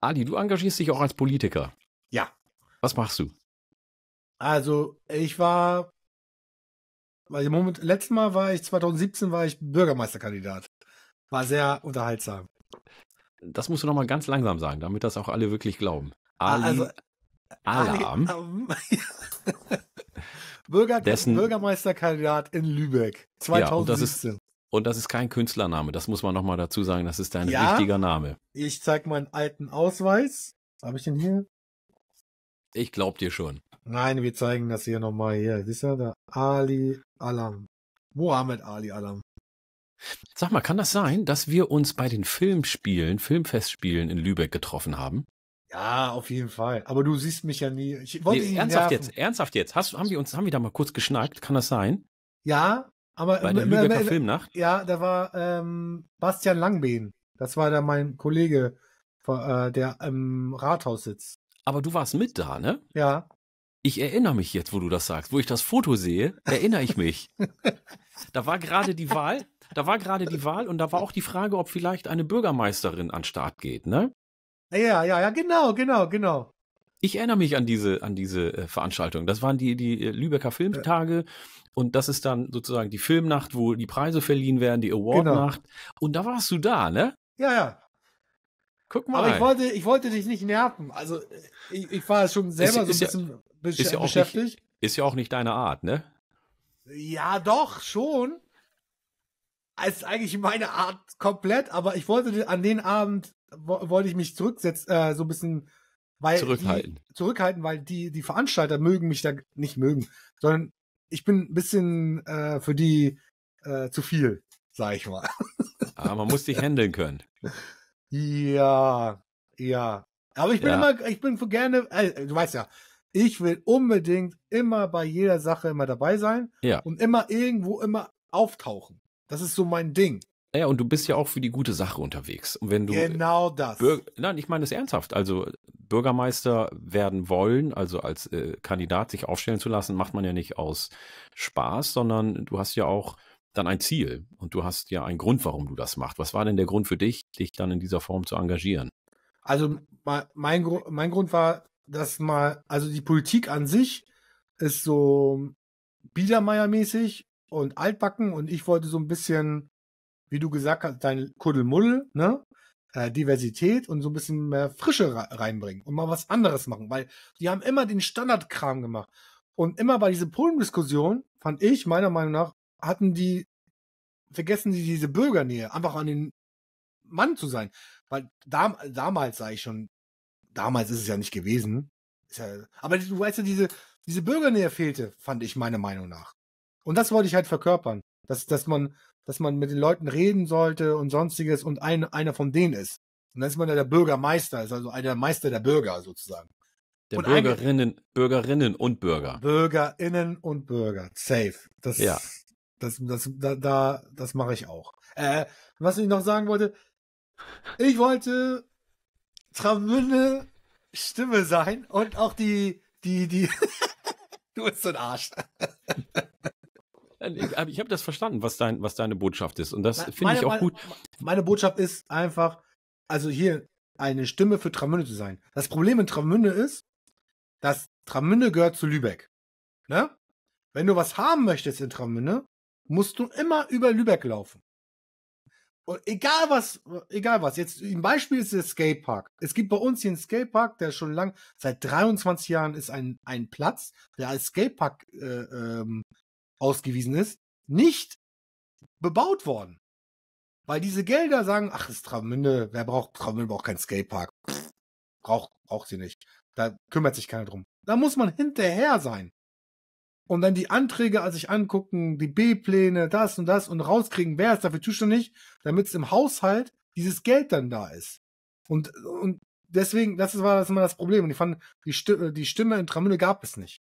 Adi, du engagierst dich auch als Politiker. Ja. Was machst du? Also, ich war, weil im Moment, letztes Mal war ich, 2017 war ich Bürgermeisterkandidat. War sehr unterhaltsam. Das musst du nochmal ganz langsam sagen, damit das auch alle wirklich glauben. Ali, also, Alarm. Ali, *laughs* Bürger, Dessen, Bürgermeisterkandidat in Lübeck 2017. Ja, das, ist, und das ist kein Künstlername, das muss man nochmal dazu sagen, das ist dein ja, richtiger Name. Ich zeig meinen alten Ausweis. Habe ich den hier? Ich glaub dir schon. Nein, wir zeigen das hier nochmal hier. Das ist ja der Ali Alam. Mohammed Ali Alam. Sag mal, kann das sein, dass wir uns bei den Filmspielen, Filmfestspielen in Lübeck getroffen haben? Ja, auf jeden Fall. Aber du siehst mich ja nie. Ich wollte nee, ernsthaft nerven. jetzt, ernsthaft jetzt. Hast, haben, wir uns, haben wir da mal kurz geschnackt? Kann das sein? Ja, aber bei der Lübecker äh, äh, äh, Filmnacht? Ja, da war ähm, Bastian Langbehn. Das war da mein Kollege, der im Rathaus sitzt. Aber du warst mit da, ne? Ja. Ich erinnere mich jetzt, wo du das sagst. Wo ich das Foto sehe, erinnere ich mich. *laughs* da war gerade die Wahl, da war gerade die Wahl und da war auch die Frage, ob vielleicht eine Bürgermeisterin an Start geht, ne? Ja, ja, ja, genau, genau, genau. Ich erinnere mich an diese, an diese äh, Veranstaltung. Das waren die, die äh, Lübecker Filmtage. Und das ist dann sozusagen die Filmnacht, wo die Preise verliehen werden, die genau. Awardnacht. Genau. Und da warst du da, ne? Ja, ja. Guck mal. Aber ich wollte, ich wollte dich nicht nerven. Also äh, ich, ich war schon selber ist, so ist ein ja, bisschen ist ja beschäftigt. Nicht, ist ja auch nicht deine Art, ne? Ja, doch, schon. Es ist eigentlich meine Art komplett, aber ich wollte an den Abend, wollte ich mich zurücksetzen, äh, so ein bisschen weil zurückhalten. Die, zurückhalten, weil die, die Veranstalter mögen mich da nicht mögen, sondern ich bin ein bisschen äh, für die äh, zu viel, sag ich mal. Aber *laughs* ah, man muss dich handeln können. Ja, ja. Aber ich bin ja. immer, ich bin gerne, äh, du weißt ja, ich will unbedingt immer bei jeder Sache immer dabei sein ja. und immer irgendwo immer auftauchen. Das ist so mein Ding. Naja, und du bist ja auch für die gute Sache unterwegs. Und wenn du genau das. Bür Nein, ich meine das ernsthaft. Also Bürgermeister werden wollen, also als äh, Kandidat sich aufstellen zu lassen, macht man ja nicht aus Spaß, sondern du hast ja auch dann ein Ziel und du hast ja einen Grund, warum du das machst. Was war denn der Grund für dich, dich dann in dieser Form zu engagieren? Also mein, mein Grund war, dass mal, also die Politik an sich ist so Biedermeier-mäßig und altbacken und ich wollte so ein bisschen wie du gesagt hast, dein Kuddelmuddel, ne? Äh, Diversität und so ein bisschen mehr Frische reinbringen und mal was anderes machen, weil die haben immer den Standardkram gemacht. Und immer bei dieser Polen-Diskussion, fand ich, meiner Meinung nach, hatten die, vergessen die diese Bürgernähe, einfach an den Mann zu sein. Weil dam damals sei ich schon, damals ist es ja nicht gewesen. Ja, aber du weißt ja, diese, diese Bürgernähe fehlte, fand ich meiner Meinung nach. Und das wollte ich halt verkörpern. Dass, dass man dass man mit den Leuten reden sollte und sonstiges und ein, einer von denen ist. Und dann ist man ja der Bürgermeister, ist also einer Meister der Bürger sozusagen. Der und Bürgerinnen, Bürgerinnen und Bürger. Bürgerinnen und Bürger. Safe. Das, ja. das, das, da, da das mache ich auch. Äh, was ich noch sagen wollte, ich wollte Tramünde Stimme sein und auch die, die, die, *laughs* du bist so ein Arsch nein, ich habe das verstanden, was, dein, was deine Botschaft ist. Und das finde ich auch gut. Meine Botschaft ist einfach, also hier eine Stimme für Tramünde zu sein. Das Problem in Tramünde ist, dass Tramünde gehört zu Lübeck. Ne? Wenn du was haben möchtest in Tramünde, musst du immer über Lübeck laufen. Und egal was, egal was. Jetzt ein Beispiel ist der Skatepark. Es gibt bei uns hier einen Skatepark, der schon lang, seit 23 Jahren ist ein, ein Platz, der als Skatepark äh, ähm, ausgewiesen ist, nicht bebaut worden. Weil diese Gelder sagen, ach, ist Travemünde, wer braucht, Travemünde braucht keinen Skatepark. braucht, braucht sie nicht. Da kümmert sich keiner drum. Da muss man hinterher sein. Und dann die Anträge äh, sich angucken, die B-Pläne, das und das und rauskriegen, wer ist dafür zuständig, damit es im Haushalt dieses Geld dann da ist. Und, und deswegen, das war das immer das Problem. Und ich fand, die Stimme, äh, die Stimme in Tramülle gab es nicht.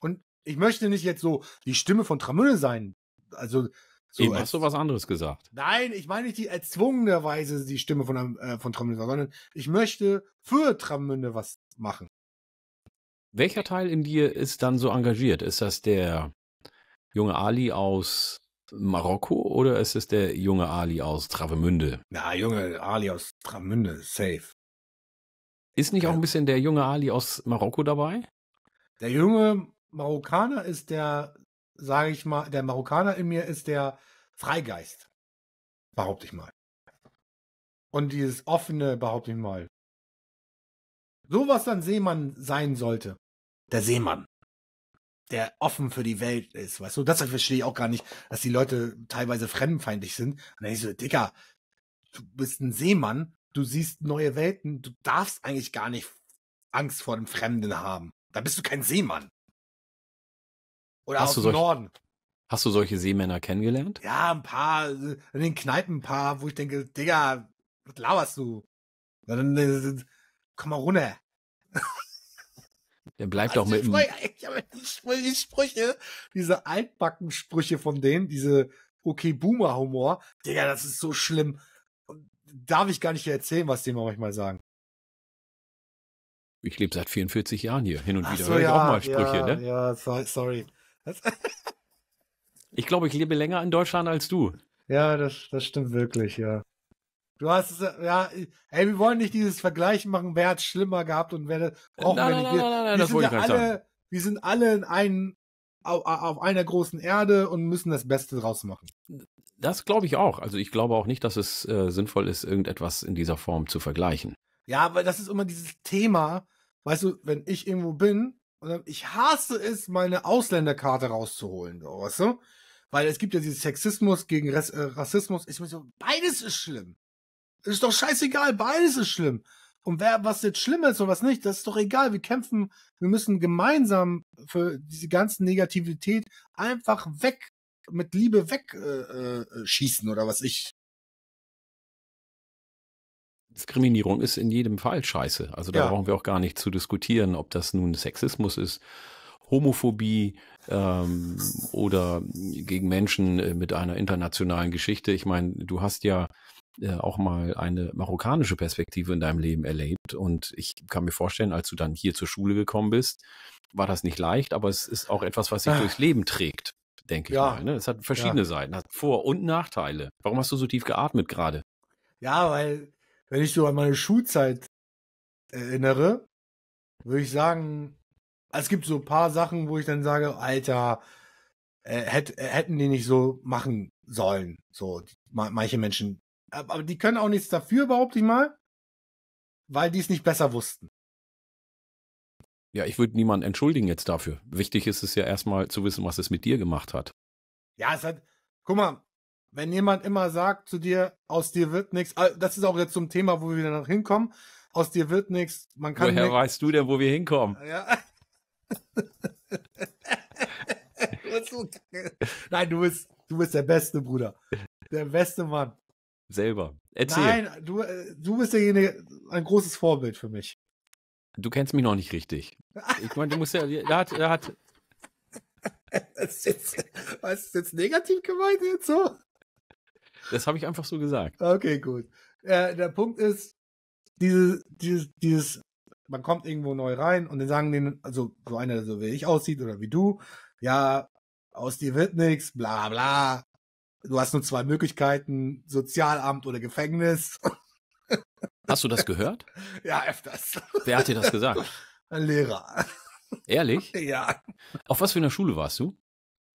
Und ich möchte nicht jetzt so die Stimme von Tramülle sein. Also so Eben hast du was anderes gesagt. Nein, ich meine nicht die erzwungenerweise die Stimme von, ähm, äh, von Tramünde, sondern ich möchte für Tramünde was machen. Welcher Teil in dir ist dann so engagiert? Ist das der junge Ali aus Marokko oder ist es der junge Ali aus Travemünde? Na, junge Ali aus Travemünde, safe. Ist nicht ja. auch ein bisschen der junge Ali aus Marokko dabei? Der junge Marokkaner ist der, sage ich mal, der Marokkaner in mir ist der Freigeist. Behaupte ich mal. Und dieses offene, behaupte ich mal. So was dann Seemann sein sollte. Der Seemann. Der offen für die Welt ist, weißt du? Das verstehe ich auch gar nicht, dass die Leute teilweise fremdenfeindlich sind. Und dann ich so, Dicker, du bist ein Seemann, du siehst neue Welten, du darfst eigentlich gar nicht Angst vor dem Fremden haben. Da bist du kein Seemann. Oder hast aus dem Norden. Hast du solche Seemänner kennengelernt? Ja, ein paar, äh, in den Kneipen ein paar, wo ich denke, Digga, was laberst du? Na, dann, äh, komm mal runter. Der bleibt *laughs* also doch mit. Sprüche, ich habe die, Sprüche, die Sprüche, diese Altbacken-Sprüche von denen, diese okay Boomer-Humor, Digga, das ist so schlimm. Darf ich gar nicht erzählen, was die mal manchmal sagen. Ich lebe seit 44 Jahren hier. Hin und Ach wieder so, höre ich ja, auch mal Sprüche, ja, ne? Ja, sorry. *laughs* ich glaube, ich lebe länger in Deutschland als du. Ja, das, das stimmt wirklich, ja. Du hast es, ja, ey, wir wollen nicht dieses Vergleich machen, wer hat es schlimmer gehabt und wer brauchen nein, nein, nein, nein, nein, wir das wollte ja ich alle, sagen. Wir sind alle in einem, auf, auf einer großen Erde und müssen das Beste draus machen. Das glaube ich auch. Also ich glaube auch nicht, dass es äh, sinnvoll ist, irgendetwas in dieser Form zu vergleichen. Ja, weil das ist immer dieses Thema, weißt du, wenn ich irgendwo bin, und ich hasse es, meine Ausländerkarte rauszuholen, so, weißt du? Weil es gibt ja dieses Sexismus gegen äh, Rassismus. Ich meine so, beides ist schlimm. Ist doch scheißegal, beides ist schlimm. Und wer, was jetzt schlimm ist und was nicht, das ist doch egal. Wir kämpfen, wir müssen gemeinsam für diese ganzen Negativität einfach weg, mit Liebe wegschießen äh, äh, äh, schießen oder was ich Diskriminierung ist in jedem Fall scheiße. Also da ja. brauchen wir auch gar nicht zu diskutieren, ob das nun Sexismus ist, Homophobie ähm, oder gegen Menschen äh, mit einer internationalen Geschichte. Ich meine, du hast ja äh, auch mal eine marokkanische Perspektive in deinem Leben erlebt. Und ich kann mir vorstellen, als du dann hier zur Schule gekommen bist, war das nicht leicht, aber es ist auch etwas, was sich ah. durchs Leben trägt, denke ja. ich mal. Ne? Es hat verschiedene ja. Seiten, hat Vor- und Nachteile. Warum hast du so tief geatmet gerade? Ja, weil wenn ich so an meine Schulzeit erinnere, würde ich sagen, es gibt so ein paar Sachen, wo ich dann sage, Alter, äh, hätt, äh, hätten die nicht so machen sollen. So, die, manche Menschen. Aber die können auch nichts dafür, behaupte ich mal, weil die es nicht besser wussten. Ja, ich würde niemanden entschuldigen jetzt dafür. Wichtig ist es ja erstmal zu wissen, was es mit dir gemacht hat. Ja, es hat, guck mal, wenn jemand immer sagt zu dir, aus dir wird nichts, ah, das ist auch jetzt zum Thema, wo wir wieder noch hinkommen, aus dir wird nichts, man kann. Woher nix. weißt du denn, wo wir hinkommen? Ja. *laughs* Nein, du bist, du bist der beste Bruder. Der beste Mann. Selber. Erzähl. Nein, du, äh, du bist derjenige, ein großes Vorbild für mich. Du kennst mich noch nicht richtig. Ich meine, du musst ja, da hat, da hat. *laughs* Das ist jetzt, was ist jetzt negativ gemeint jetzt so? Das habe ich einfach so gesagt. Okay, gut. Äh, der Punkt ist, dieses, dieses, dieses, man kommt irgendwo neu rein und dann sagen denen, also so einer, der so wie ich aussieht oder wie du, ja, aus dir wird nichts, bla bla. Du hast nur zwei Möglichkeiten, Sozialamt oder Gefängnis. *laughs* Hast du das gehört? Ja, öfters. Wer hat dir das gesagt? Ein Lehrer. Ehrlich? *laughs* Ja. Auf was für einer Schule warst du?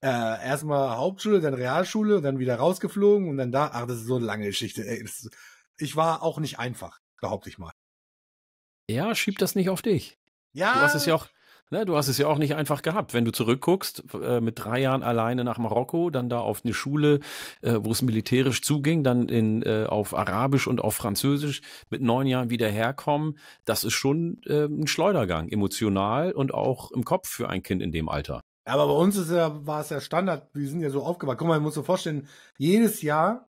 äh, erstmal Hauptschule, dann Realschule dann wieder rausgeflogen und dann da. Ach, das ist so eine lange Geschichte. Ey, ist, ich war auch nicht einfach, behaupte ich mal. Ja, schieb das nicht auf dich. Ja. Du hast es ja auch, ne, du hast es ja auch nicht einfach gehabt. Wenn du zurückguckst, äh, mit drei Jahren alleine nach Marokko, dann da auf eine Schule, äh, wo es militärisch zuging, dann in, äh, auf Arabisch und auf Französisch mit neun Jahren wieder herkommen, das ist schon äh, ein Schleudergang, emotional und auch im Kopf für ein Kind in dem Alter. Ja, aber bei uns ist ja, war es ja Standard. Wir sind ja so aufgewacht. Guck mal, ich muss sich vorstellen, jedes Jahr,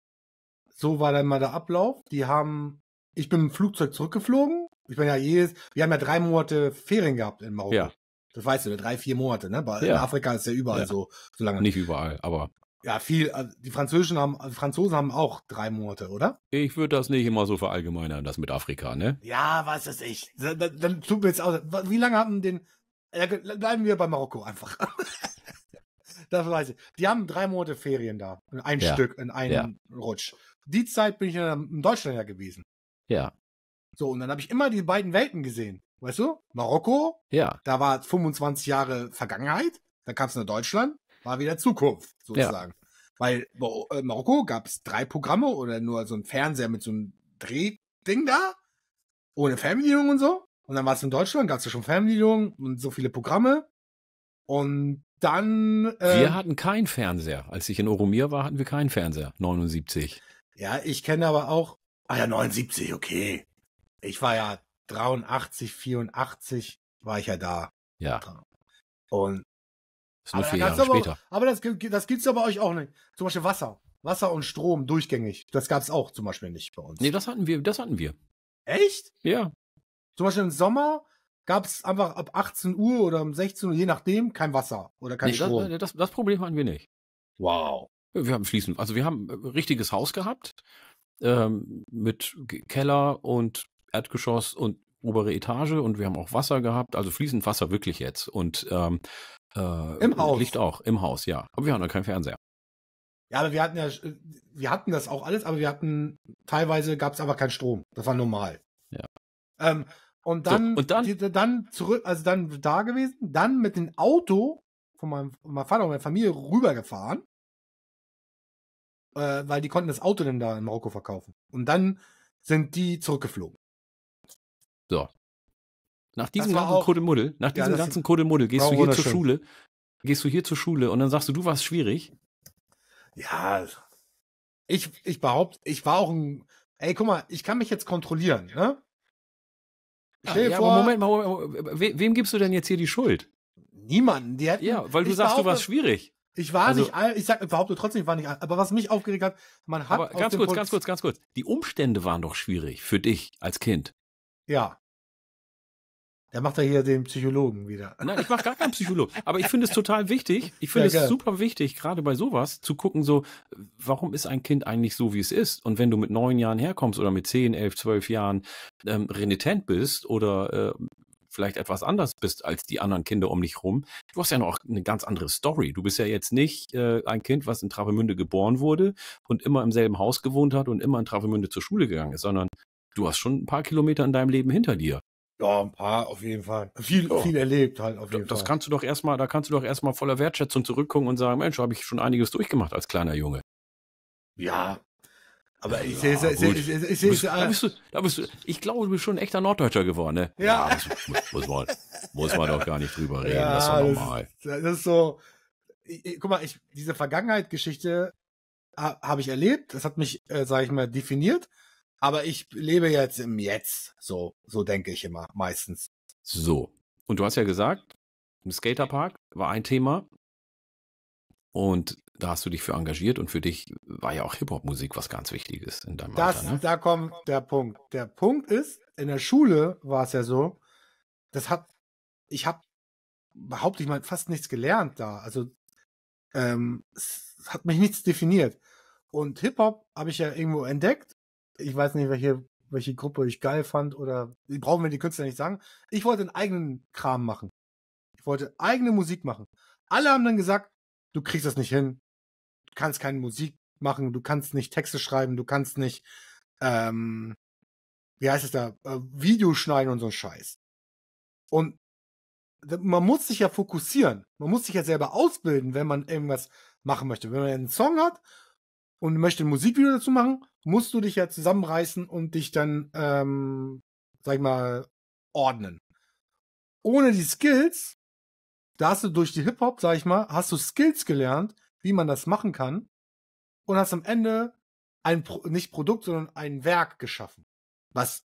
so war dann mal der Ablauf. Die haben, ich bin mit dem Flugzeug zurückgeflogen. Ich bin ja jedes, wir haben ja drei Monate Ferien gehabt in Marokko. Ja. Das weißt du, drei, vier Monate, ne? Bei, ja. In Afrika ist ja überall ja. so, so lange. Nicht überall, aber. Ja, viel, also die Französischen haben, Franzosen haben auch drei Monate, oder? Ich würde das nicht immer so verallgemeinern, das mit Afrika, ne? Ja, was ist ich. Dann, dann tut mir jetzt aus. Wie lange haben denn bleiben wir bei Marokko einfach. *laughs* das weiß ich. Die haben drei Monate Ferien da. Ein ja. Stück, in einem ja. Rutsch. Die Zeit bin ich in Deutschland ja gewesen. Ja. So, und dann habe ich immer die beiden Welten gesehen. Weißt du? Marokko. Ja. Da war 25 Jahre Vergangenheit. Dann kam es nach Deutschland. War wieder Zukunft, sozusagen. Ja. Weil äh, Marokko gab es drei Programme oder nur so ein Fernseher mit so einem Drehding da. Ohne Fernbedienung und so. Und dann war es in Deutschland, gab es ja schon Fernbedienung und so viele Programme. Und dann. Äh, wir ähm hatten keinen Fernseher. Als ich in Oromir war, hatten wir keinen Fernseher. 79. Ja, ich kenne aber auch. Ah ja, 79, okay. Ich war ja 83, 84 war ich ja da. Ja. Und. Das ist nur vier Jahre aber, später. Aber das, das gibt's aber euch auch nicht. Zum Beispiel Wasser. Wasser und Strom durchgängig. Das gab's auch zum Beispiel nicht bei uns. Nee, das hatten wir, das hatten wir. Echt? Ja. Zum Beispiel im Sommer gab es einfach ab 18 Uhr oder um 16 Uhr, je nachdem, kein Wasser oder kein Strom. Das, das, das, Problem hatten wir nicht. Wow. Wir haben fließend, also wir haben ein richtiges Haus gehabt ähm, mit Keller und Erdgeschoss und obere Etage und wir haben auch Wasser gehabt, also fließend Wasser wirklich jetzt und ähm, äh, im Haus. Licht auch, im Haus, ja. Aber wir haben noch keinen Fernseher. Ja, aber wir hatten ja, wir hatten das auch alles, aber wir hatten, teilweise gab es aber keinen Strom. Das war normal. Ja. Ähm, und dann, so, und dann? dann zurück, also dann da gewesen, dann mit dem Auto von meinem, von meinem Vater und meiner Familie rübergefahren. Äh, weil die konnten das Auto denn da in Marokko verkaufen. Und dann sind die zurückgeflogen. So. Nach diesem ganzen auch, Kuddelmuddel, nach diesem ja, ganzen Kuddelmuddel gehst du hier zur Schule, gehst du hier zur Schule und dann sagst du, du warst schwierig. Ja, ich, ich behaupte, ich war auch ein, ey, guck mal, ich kann mich jetzt kontrollieren, ne? Stell ja, vor, Moment mal, we, wem gibst du denn jetzt hier die Schuld? Niemanden. Die hätten, ja, weil du sagst, du warst schwierig. Ich war also, nicht, ich sag, behaupte trotzdem, ich war nicht, aber was mich aufgeregt hat, man hat. Aber ganz kurz, Poliz ganz kurz, ganz kurz. Die Umstände waren doch schwierig für dich als Kind. Ja. Er macht ja hier den Psychologen wieder. Nein, ich mache gar keinen Psychologen. Aber ich finde es total wichtig. Ich finde ja, es super wichtig, gerade bei sowas, zu gucken, so, warum ist ein Kind eigentlich so, wie es ist? Und wenn du mit neun Jahren herkommst oder mit zehn, elf, zwölf Jahren ähm, renitent bist oder äh, vielleicht etwas anders bist als die anderen Kinder um dich rum. Du hast ja noch eine ganz andere Story. Du bist ja jetzt nicht äh, ein Kind, was in Travemünde geboren wurde und immer im selben Haus gewohnt hat und immer in Travemünde zur Schule gegangen ist, sondern du hast schon ein paar Kilometer in deinem Leben hinter dir. Ja, ein paar auf jeden Fall. Viel, oh. viel erlebt halt auf jeden das Fall. Das kannst du doch erstmal, da kannst du doch erstmal voller Wertschätzung zurückgucken und sagen, Mensch, habe ich schon einiges durchgemacht als kleiner Junge. Ja. Aber ich sehe es. ich sehe es. da bist du, ich glaube, du bist schon ein echter Norddeutscher geworden, ne? Ja. ja muss, muss, man, muss man doch gar nicht drüber reden. Ja, das ist doch normal. Das, das ist so. Ich, ich, guck mal, ich, diese Vergangenheitsgeschichte habe ich erlebt. Das hat mich, äh, sage ich mal, definiert aber ich lebe jetzt im Jetzt. So, so denke ich immer meistens. So. Und du hast ja gesagt, im Skaterpark war ein Thema. Und da hast du dich für engagiert und für dich war ja auch Hip-Hop-Musik was ganz Wichtiges in deinem das, Alter, ne? Da kommt der Punkt. Der Punkt ist, in der Schule war es ja so, das hat, ich habe behaupte ich mal fast nichts gelernt da. Also ähm, es hat mich nichts definiert. Und Hip-Hop habe ich ja irgendwo entdeckt ich weiß nicht, welche, welche Gruppe ich geil fand oder brauchen wir die Künstler nicht sagen. Ich wollte einen eigenen Kram machen. Ich wollte eigene Musik machen. Alle haben dann gesagt, du kriegst das nicht hin. Du kannst keine Musik machen, du kannst nicht Texte schreiben, du kannst nicht, ähm, wie heißt es da, äh, Videos schneiden und so ein Scheiß. Und man muss sich ja fokussieren. Man muss sich ja selber ausbilden, wenn man irgendwas machen möchte. Wenn man einen Song hat und möchte ein Musikvideo dazu machen, musst du dich ja zusammenreißen und dich dann, ähm, sag ich mal, ordnen. Ohne die Skills, da hast du durch die Hip-Hop, sag ich mal, hast du Skills gelernt, wie man das machen kann und hast am Ende ein, Pro nicht Produkt, sondern ein Werk geschaffen, was,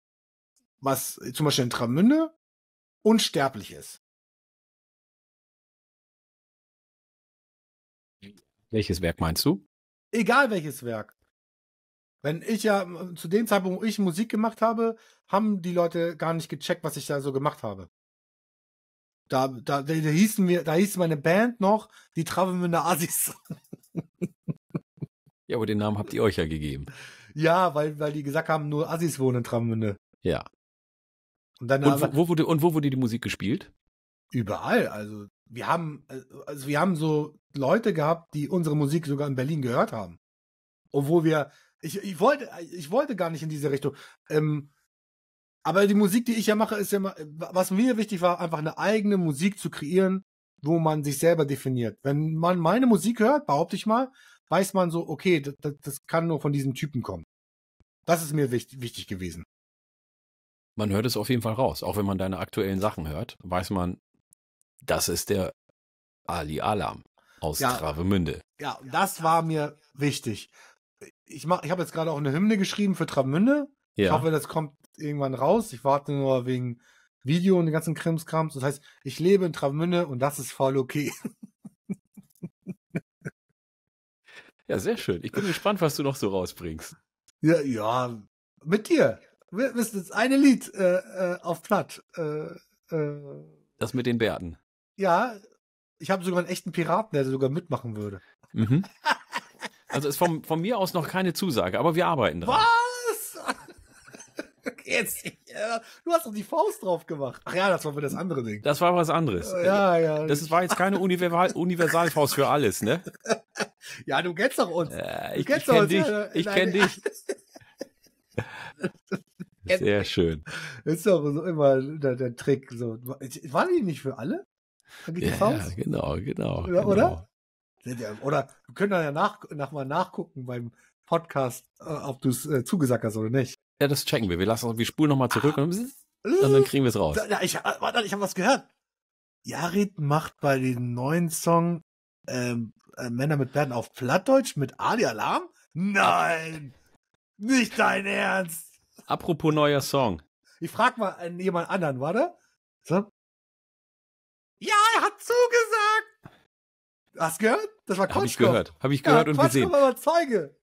was zum Beispiel in Tramünde unsterblich ist. Welches Werk meinst du? Egal welches Werk. Wenn ich ja, äh, zu dem Zeitpunkt, wo ich Musik gemacht habe, haben die Leute gar nicht gecheckt, was ich da so gemacht habe. Da, da, da, da hießen wir, da hieß meine Band noch die Travemünder Assis. ja, aber den Namen habt ihr euch ja gegeben. Ja, weil, weil die gesagt haben, nur Assis wohnen in Travemünde. Ja. Und, dann, und wo, wo, wurde, und wo wurde die Musik gespielt? Überall. Also wir haben, äh, also wir haben so Leute gehabt, die unsere Musik sogar in Berlin gehört haben. Obwohl wir ich, ich, wollte, ich wollte gar nicht in diese Richtung. Ähm, aber die Musik, die ich ja mache, ist ja immer, was mir wichtig war, einfach eine eigene Musik zu kreieren, wo man sich selber definiert. Wenn man meine Musik hört, behaupte ich mal, weiß man so, okay, das, das kann nur von diesem Typen kommen. Das ist mir wichtig, wichtig gewesen. Man hört es auf jeden Fall raus. Auch wenn man deine aktuellen Sachen hört, weiß man, das ist der Ali Alam aus ja, Travemünde. Ja, das war mir wichtig ich, mach, ich habe jetzt gerade auch eine Hymne geschrieben für Travemünde. Ja. Ich hoffe, das kommt irgendwann raus. Ich warte nur wegen Video und den ganzen Krimskrams. Das heißt, ich lebe in Travemünde und das ist voll okay. *laughs* Ja, sehr schön. Ich bin gespannt, was du noch so rausbringst. Ja, ja, mit dir. Wir wissen jetzt eine Lied äh, äh, auf Platt. Äh, äh, das mit den Bärten. Ja, ich habe sogar einen echten Piraten, der sogar mitmachen würde. Mhm. *laughs* Also ist vom, von mir aus noch keine Zusage, aber wir arbeiten dran. Was? *laughs* Jetzt, du hast doch die Faust drauf gemacht. Ach ja, das war für das andere Ding. Das war was anderes. Ja, ja. Äh, das war jetzt keine Universal Universalfaust für alles, ne? *laughs* Ja, du kennst doch uns. Äh, ich, ich kenne kenn dich. Ja, ich kenne dich. Sehr schön. Ist doch so immer der, der Trick. So. War die nicht für alle? Ja, ja, genau, genau. Oder? Genau. Ne, oder wir können ja nach, nach mal nachgucken beim Podcast, äh, ob du es äh, zugesagt hast oder nicht. Ja, das checken wir. Wir lassen, wir spulen nochmal zurück ah. und, dann kriegen wir es raus. Ja, ich, ah, ich habe was gehört. Jarit macht bei dem neuen Song ähm, äh, Männer mit Bärten auf Plattdeutsch mit Ali Alarm? Nein! Nicht dein Ernst! Apropos neuer Song. Ich frag mal äh, jemand anderen, warte. So. Ja, er hat zugesagt! Hast du gehört? Das war Kotschkow. Habe ich gehört, habe ich gehört ja, und Kotschkow gesehen. Mal zeige.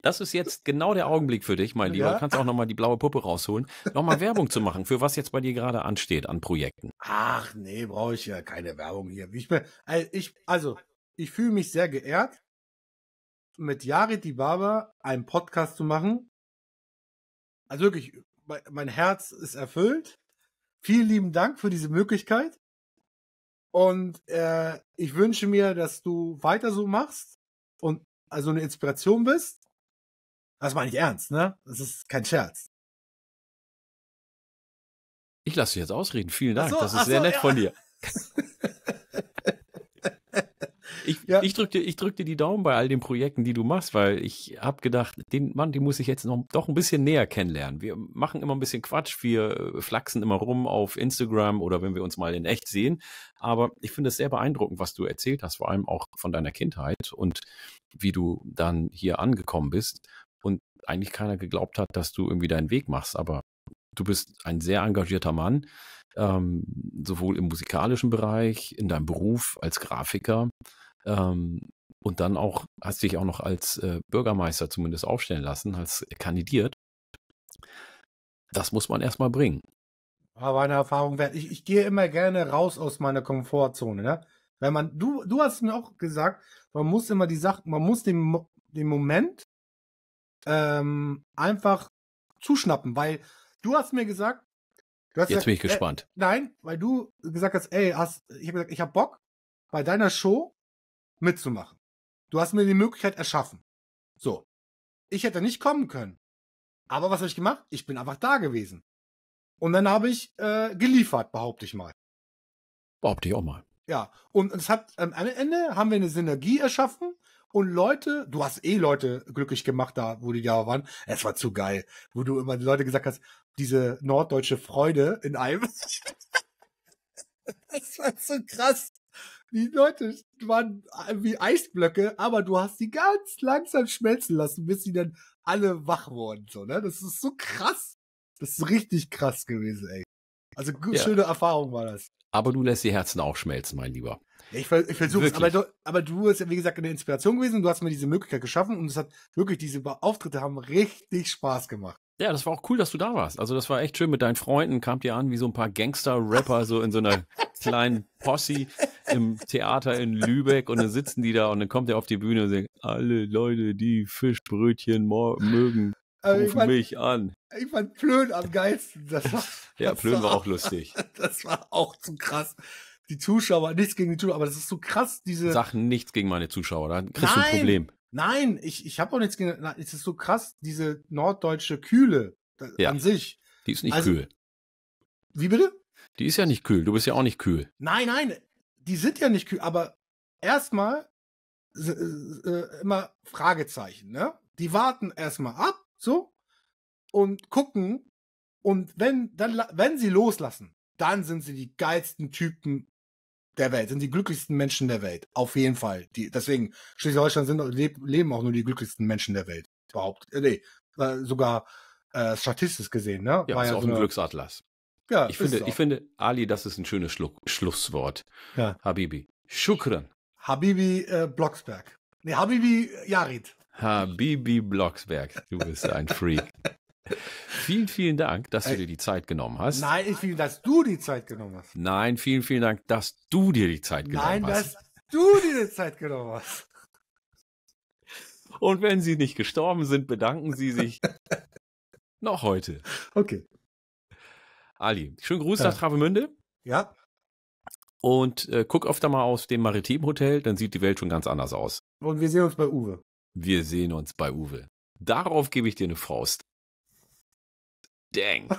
Das ist jetzt genau der Augenblick für dich, mein Lieber. Ja? Du kannst auch nochmal die blaue Puppe rausholen, nochmal Werbung zu machen, für was jetzt bei dir gerade ansteht an Projekten. Ach nee, brauche ich ja keine Werbung hier. Ich bin, also ich, also, ich fühle mich sehr geehrt, mit Jared die Barber einen Podcast zu machen. Also wirklich, mein Herz ist erfüllt. Vielen lieben Dank für diese Möglichkeit. Und äh, ich wünsche mir, dass du weiter so machst und also eine Inspiration bist. Das meine ich ernst, ne? Das ist kein Scherz. Ich lasse dich jetzt ausreden. Vielen Dank. So, das ist sehr so, nett ja. von dir. *laughs* Ich, ja. ich drücke dir, drück dir die Daumen bei all den Projekten, die du machst, weil ich habe gedacht, den Mann, den muss ich jetzt noch doch ein bisschen näher kennenlernen. Wir machen immer ein bisschen Quatsch, wir äh, flachsen immer rum auf Instagram oder wenn wir uns mal in echt sehen. Aber ich finde es sehr beeindruckend, was du erzählt hast, vor allem auch von deiner Kindheit und wie du dann hier angekommen bist und eigentlich keiner geglaubt hat, dass du irgendwie deinen Weg machst. Aber du bist ein sehr engagierter Mann, ähm, sowohl im musikalischen Bereich, in deinem Beruf als Grafiker. Ähm, und dann auch, hast dich auch noch als äh, Bürgermeister zumindest aufstellen lassen, als kandidiert. Das muss man erstmal bringen. Aber eine Erfahrung wert. Ich, ich gehe immer gerne raus aus meiner Komfortzone, ne? Wenn man, du, du hast mir auch gesagt, man muss immer die Sachen, man muss den, den Moment ähm, einfach zuschnappen, weil du hast mir gesagt, du hast jetzt gesagt, bin ich gespannt. Äh, nein, weil du gesagt hast, ey, hast, ich habe gesagt, ich habe Bock bei deiner Show mitzumachen. Du hast mir die Möglichkeit erschaffen. So. Ich hätte nicht kommen können. Aber was habe ich gemacht? Ich bin einfach da gewesen. Und dann habe ich äh, geliefert, behaupte ich mal. Behaupte ich auch mal. Ja, und es hat ähm, am Ende haben wir eine Synergie erschaffen und Leute, du hast eh Leute glücklich gemacht da, wo die da waren. Es war zu geil, wo du immer die Leute gesagt hast, diese norddeutsche Freude in einem. das *laughs* war zu krass die Leute waren äh, wie Eisblöcke, aber du hast die ganz langsam schmelzen lassen, bis sie dann alle wach wurden, so, ne? Das ist so krass. Das ist richtig krass gewesen, ey. Also ja. schöne Erfahrung war das. Aber du lässt die Herzen auch schmelzen, mein Lieber. ich, ich versuche aber, du, aber du bist ja, wie gesagt, eine Inspiration gewesen. Du hast mir diese Möglichkeit geschaffen und es hat wirklich, diese Auftritte haben richtig Spaß gemacht. Ja, das war auch cool, dass du da warst. Also das war echt schön mit deinen Freunden, kamt ihr an wie so ein paar Gangster-Rapper, so in so einer *laughs* kleinen Posse im Theater in Lübeck und dann sitzen die da und dann kommt er auf die Bühne und sagt, alle Leute, die Fischbrötchen mögen, also rufen fand, mich an. Ich fand Plön am geilsten. Das war, *laughs* ja, das Plön war, war auch lustig. *laughs* Das war auch zu krass die Zuschauer, nichts gegen die Zuschauer, aber das ist so krass, diese. Sachen nichts gegen meine Zuschauer, da kriegst Nein, du ein Problem. Nein, ich, ich habe auch nichts gegen. Nein, es ist so krass, diese norddeutsche Kühle ja. an sich. Die ist nicht also, kühl. Wie bitte? Die ist ja nicht kühl. Du bist ja auch nicht kühl. Nein, nein, die sind ja nicht kühl. Aber erstmal äh, äh, immer Fragezeichen. Ne? Die warten erstmal ab, so und gucken. Und wenn dann, wenn sie loslassen, dann sind sie die geilsten Typen der Welt, sind die glücklichsten Menschen der Welt. Auf jeden Fall. Die, deswegen, Schleswig-Holstein sind, leben auch nur die glücklichsten Menschen der Welt. Überhaupt. Äh, nee, äh, sogar äh, statistisch gesehen, ne? Ja, War ist ja auch so Glücksatlas. Ja, ich finde, ich finde, Ali, das ist ein schönes Schluck, Schlusswort. Ja. Habibi. Shukran. Habibi äh, Blocksberg. Nee, Habibi Jarit. Äh, Habibi Blocksberg. Du bist ein Freak. *laughs* *laughs* vielen, vielen Dank, dass du dir die Zeit genommen hast. Nein, vielen, dass du die Zeit genommen hast. Nein, vielen, vielen Dank, dass du dir die Zeit genommen Nein, hast. Nein, dass du dir die Zeit genommen hast. *laughs* Und wenn sie nicht gestorben sind, bedanken sie sich *laughs* noch heute. Okay. Ali, schönen Gruß ja. nach Travemünde. Ja. Und äh, guck öfter mal aus dem Maritim Hotel, dann sieht die Welt schon ganz anders aus. Und wir sehen uns bei Uwe. Wir sehen uns bei Uwe. Darauf gebe ich dir eine Faust. Dang *laughs*